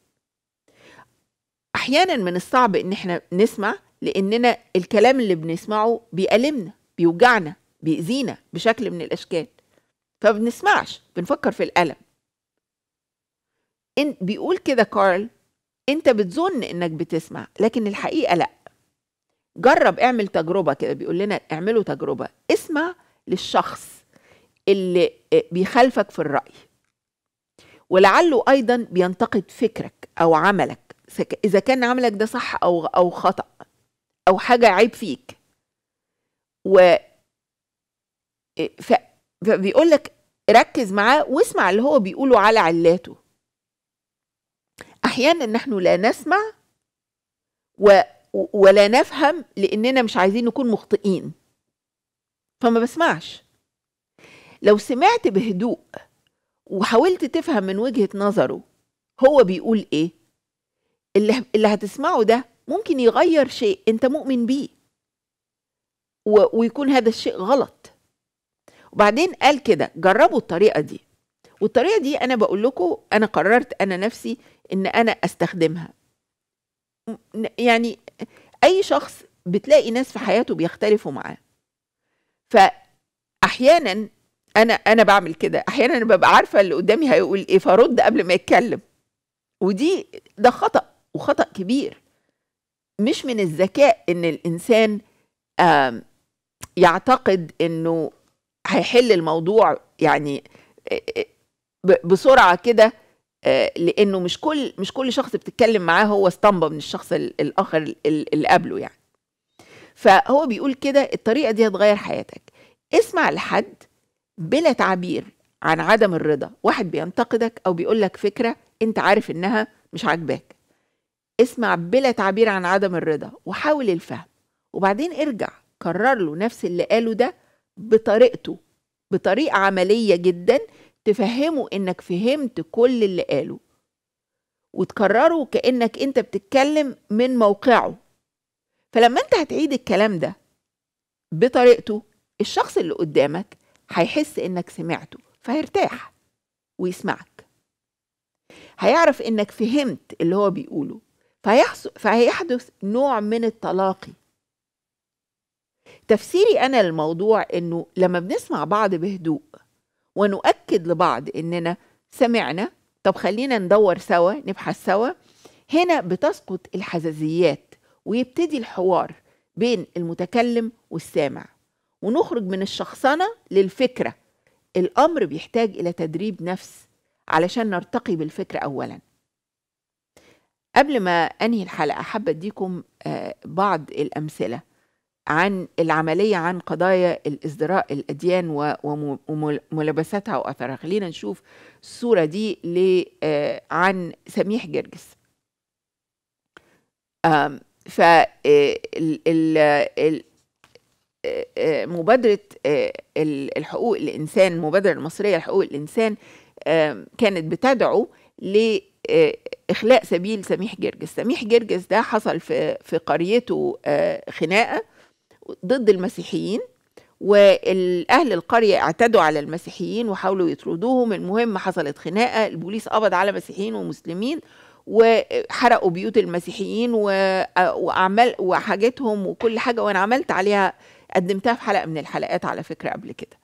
احيانا من الصعب ان احنا نسمع لاننا الكلام اللي بنسمعه بيألمنا بيوجعنا بيأذينا بشكل من الاشكال فبنسمعش بنفكر في الألم إن بيقول كده كارل انت بتظن انك بتسمع لكن الحقيقه لا جرب اعمل تجربه كده بيقول لنا اعملوا تجربه اسمع للشخص اللي آه، بيخالفك في الراي ولعله ايضا بينتقد فكرك او عملك اذا كان عملك ده صح او او خطا او حاجه عيب فيك و آه، ف... فبيقول لك ركز معاه واسمع اللي هو بيقوله على علاته احيانا نحن لا نسمع و ولا نفهم لاننا مش عايزين نكون مخطئين فما بسمعش لو سمعت بهدوء وحاولت تفهم من وجهه نظره هو بيقول ايه اللي اللي هتسمعه ده ممكن يغير شيء انت مؤمن بيه ويكون هذا الشيء غلط وبعدين قال كده جربوا الطريقه دي والطريقه دي انا بقول لكم انا قررت انا نفسي ان انا استخدمها يعني اي شخص بتلاقي ناس في حياته بيختلفوا معاه فاحيانا انا انا بعمل كده احيانا انا ببقى عارفه اللي قدامي هيقول ايه فرد قبل ما يتكلم ودي ده خطا وخطا كبير مش من الذكاء ان الانسان يعتقد انه هيحل الموضوع يعني بسرعه كده آه، لانه مش كل مش كل شخص بتتكلم معاه هو اسطمبه من الشخص الاخر اللي قبله يعني فهو بيقول كده الطريقه دي هتغير حياتك اسمع لحد بلا تعبير عن عدم الرضا واحد بينتقدك او بيقول لك فكره انت عارف انها مش عاجباك اسمع بلا تعبير عن عدم الرضا وحاول الفهم وبعدين ارجع كرر له نفس اللي قاله ده بطريقته بطريقه عمليه جدا تفهمه انك فهمت كل اللي قاله وتكرره كانك انت بتتكلم من موقعه فلما انت هتعيد الكلام ده بطريقته الشخص اللي قدامك هيحس انك سمعته فهيرتاح ويسمعك هيعرف انك فهمت اللي هو بيقوله فهيحصل فهيحدث نوع من التلاقي تفسيري انا للموضوع انه لما بنسمع بعض بهدوء ونؤكد لبعض اننا سمعنا طب خلينا ندور سوا نبحث سوا هنا بتسقط الحزازيات ويبتدي الحوار بين المتكلم والسامع ونخرج من الشخصنه للفكره الامر بيحتاج الى تدريب نفس علشان نرتقي بالفكره اولا قبل ما انهي الحلقه حابه اديكم آه، بعض الامثله عن العملية عن قضايا الازدراء الأديان وملابساتها وأثرها خلينا نشوف الصورة دي آه، عن سميح جرجس فمبادرة آه، آه، مبادرة الحقوق الإنسان المبادرة المصرية لحقوق الإنسان كانت بتدعو لإخلاء سبيل سميح جرجس سميح جرجس ده حصل في في قريته خناقة ضد المسيحيين والاهل القريه اعتدوا على المسيحيين وحاولوا يطردوهم المهم حصلت خناقه البوليس قبض على مسيحيين ومسلمين وحرقوا بيوت المسيحيين واعمال وحاجتهم وكل حاجه وانا عملت عليها قدمتها في حلقه من الحلقات على فكره قبل كده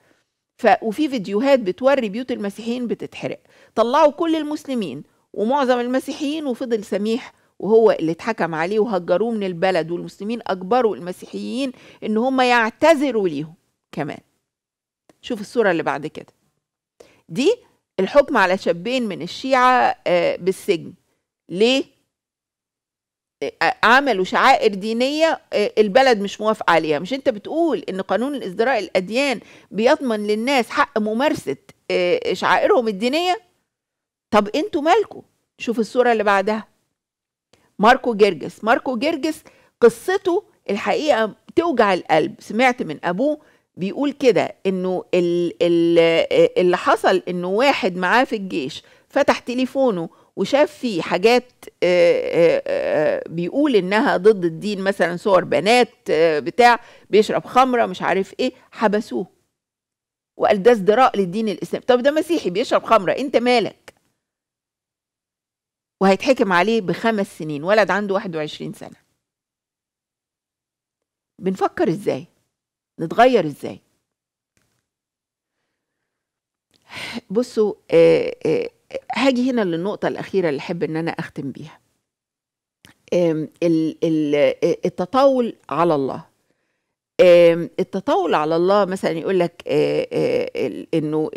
ف وفي فيديوهات بتوري بيوت المسيحيين بتتحرق طلعوا كل المسلمين ومعظم المسيحيين وفضل سميح وهو اللي اتحكم عليه وهجروه من البلد والمسلمين أجبروا المسيحيين إن هم يعتذروا ليهم كمان شوف الصورة اللي بعد كده دي الحكم على شابين من الشيعة آه، بالسجن ليه؟ آه، عملوا شعائر دينية آه، البلد مش موافقة عليها مش انت بتقول ان قانون الازدراء الاديان بيضمن للناس حق ممارسة شعائرهم الدينية طب انتوا مالكوا شوف الصورة اللي بعدها ماركو جرجس ماركو جرجس قصته الحقيقه توجع القلب سمعت من ابوه بيقول كده انه اللي حصل انه واحد معاه في الجيش فتح تليفونه وشاف فيه حاجات آه، آه، آه، بيقول انها ضد الدين مثلا صور بنات بتاع بيشرب خمره مش عارف ايه حبسوه وقال ده ازدراء للدين الاسلامي طب ده مسيحي بيشرب خمره انت مالك وهيتحكم عليه بخمس سنين ولد عنده 21 سنة بنفكر ازاي نتغير ازاي بصوا آه، آه، هاجي هنا للنقطة الأخيرة اللي أحب إن أنا أختم بيها آه، التطاول على الله التطاول على الله مثلا يقول لك آه، آه، انه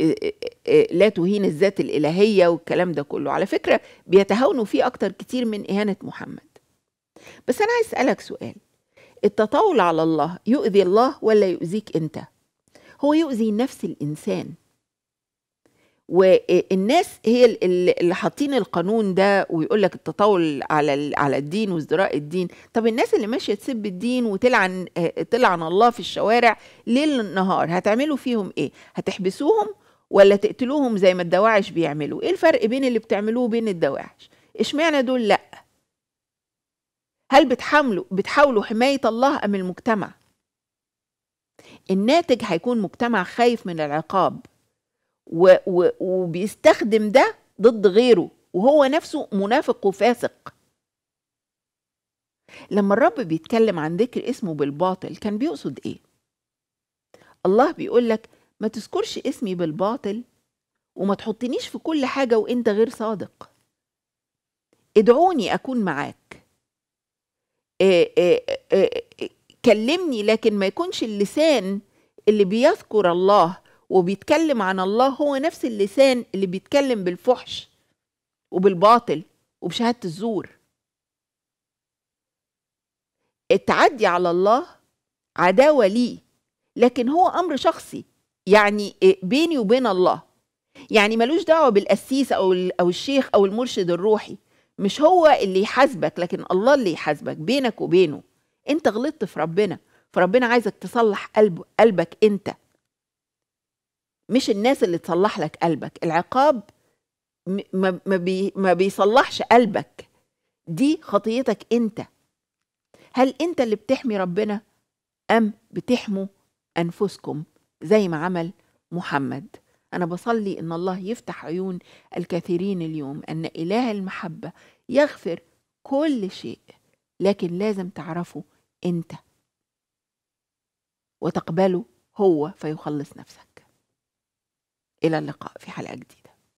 آه، لا تهين الذات الالهيه والكلام ده كله على فكره بيتهاونوا فيه اكتر كتير من اهانه محمد بس انا عايز اسالك سؤال التطاول على الله يؤذي الله ولا يؤذيك انت هو يؤذي نفس الانسان والناس هي اللي حاطين القانون ده ويقول لك التطاول على على الدين وازدراء الدين طب الناس اللي ماشيه تسب الدين وتلعن آه، تلعن الله في الشوارع ليل نهار هتعملوا فيهم ايه هتحبسوهم ولا تقتلوهم زي ما الدواعش بيعملوا ايه الفرق بين اللي بتعملوه وبين الدواعش اشمعنى دول لا هل بتحاولوا بتحاولوا حمايه الله ام المجتمع الناتج هيكون مجتمع خايف من العقاب و و وبيستخدم ده ضد غيره وهو نفسه منافق وفاسق لما الرب بيتكلم عن ذكر اسمه بالباطل كان بيقصد ايه الله بيقول لك ما تذكرش اسمي بالباطل وما تحطنيش في كل حاجه وانت غير صادق ادعوني اكون معاك اه اه اه كلمني لكن ما يكونش اللسان اللي بيذكر الله وبيتكلم عن الله هو نفس اللسان اللي بيتكلم بالفحش وبالباطل وبشهادة الزور التعدي على الله عداوة ليه لكن هو أمر شخصي يعني بيني وبين الله يعني ملوش دعوة بالقسيس أو أو الشيخ أو المرشد الروحي مش هو اللي يحاسبك لكن الله اللي يحاسبك بينك وبينه أنت غلطت في ربنا فربنا عايزك تصلح قلب قلبك أنت مش الناس اللي تصلح لك قلبك العقاب ما, بي ما بيصلحش قلبك دي خطيتك انت هل انت اللي بتحمي ربنا ام بتحموا انفسكم زي ما عمل محمد انا بصلي ان الله يفتح عيون الكثيرين اليوم ان اله المحبه يغفر كل شيء لكن لازم تعرفه انت وتقبله هو فيخلص نفسك إلى اللقاء في حلقة جديدة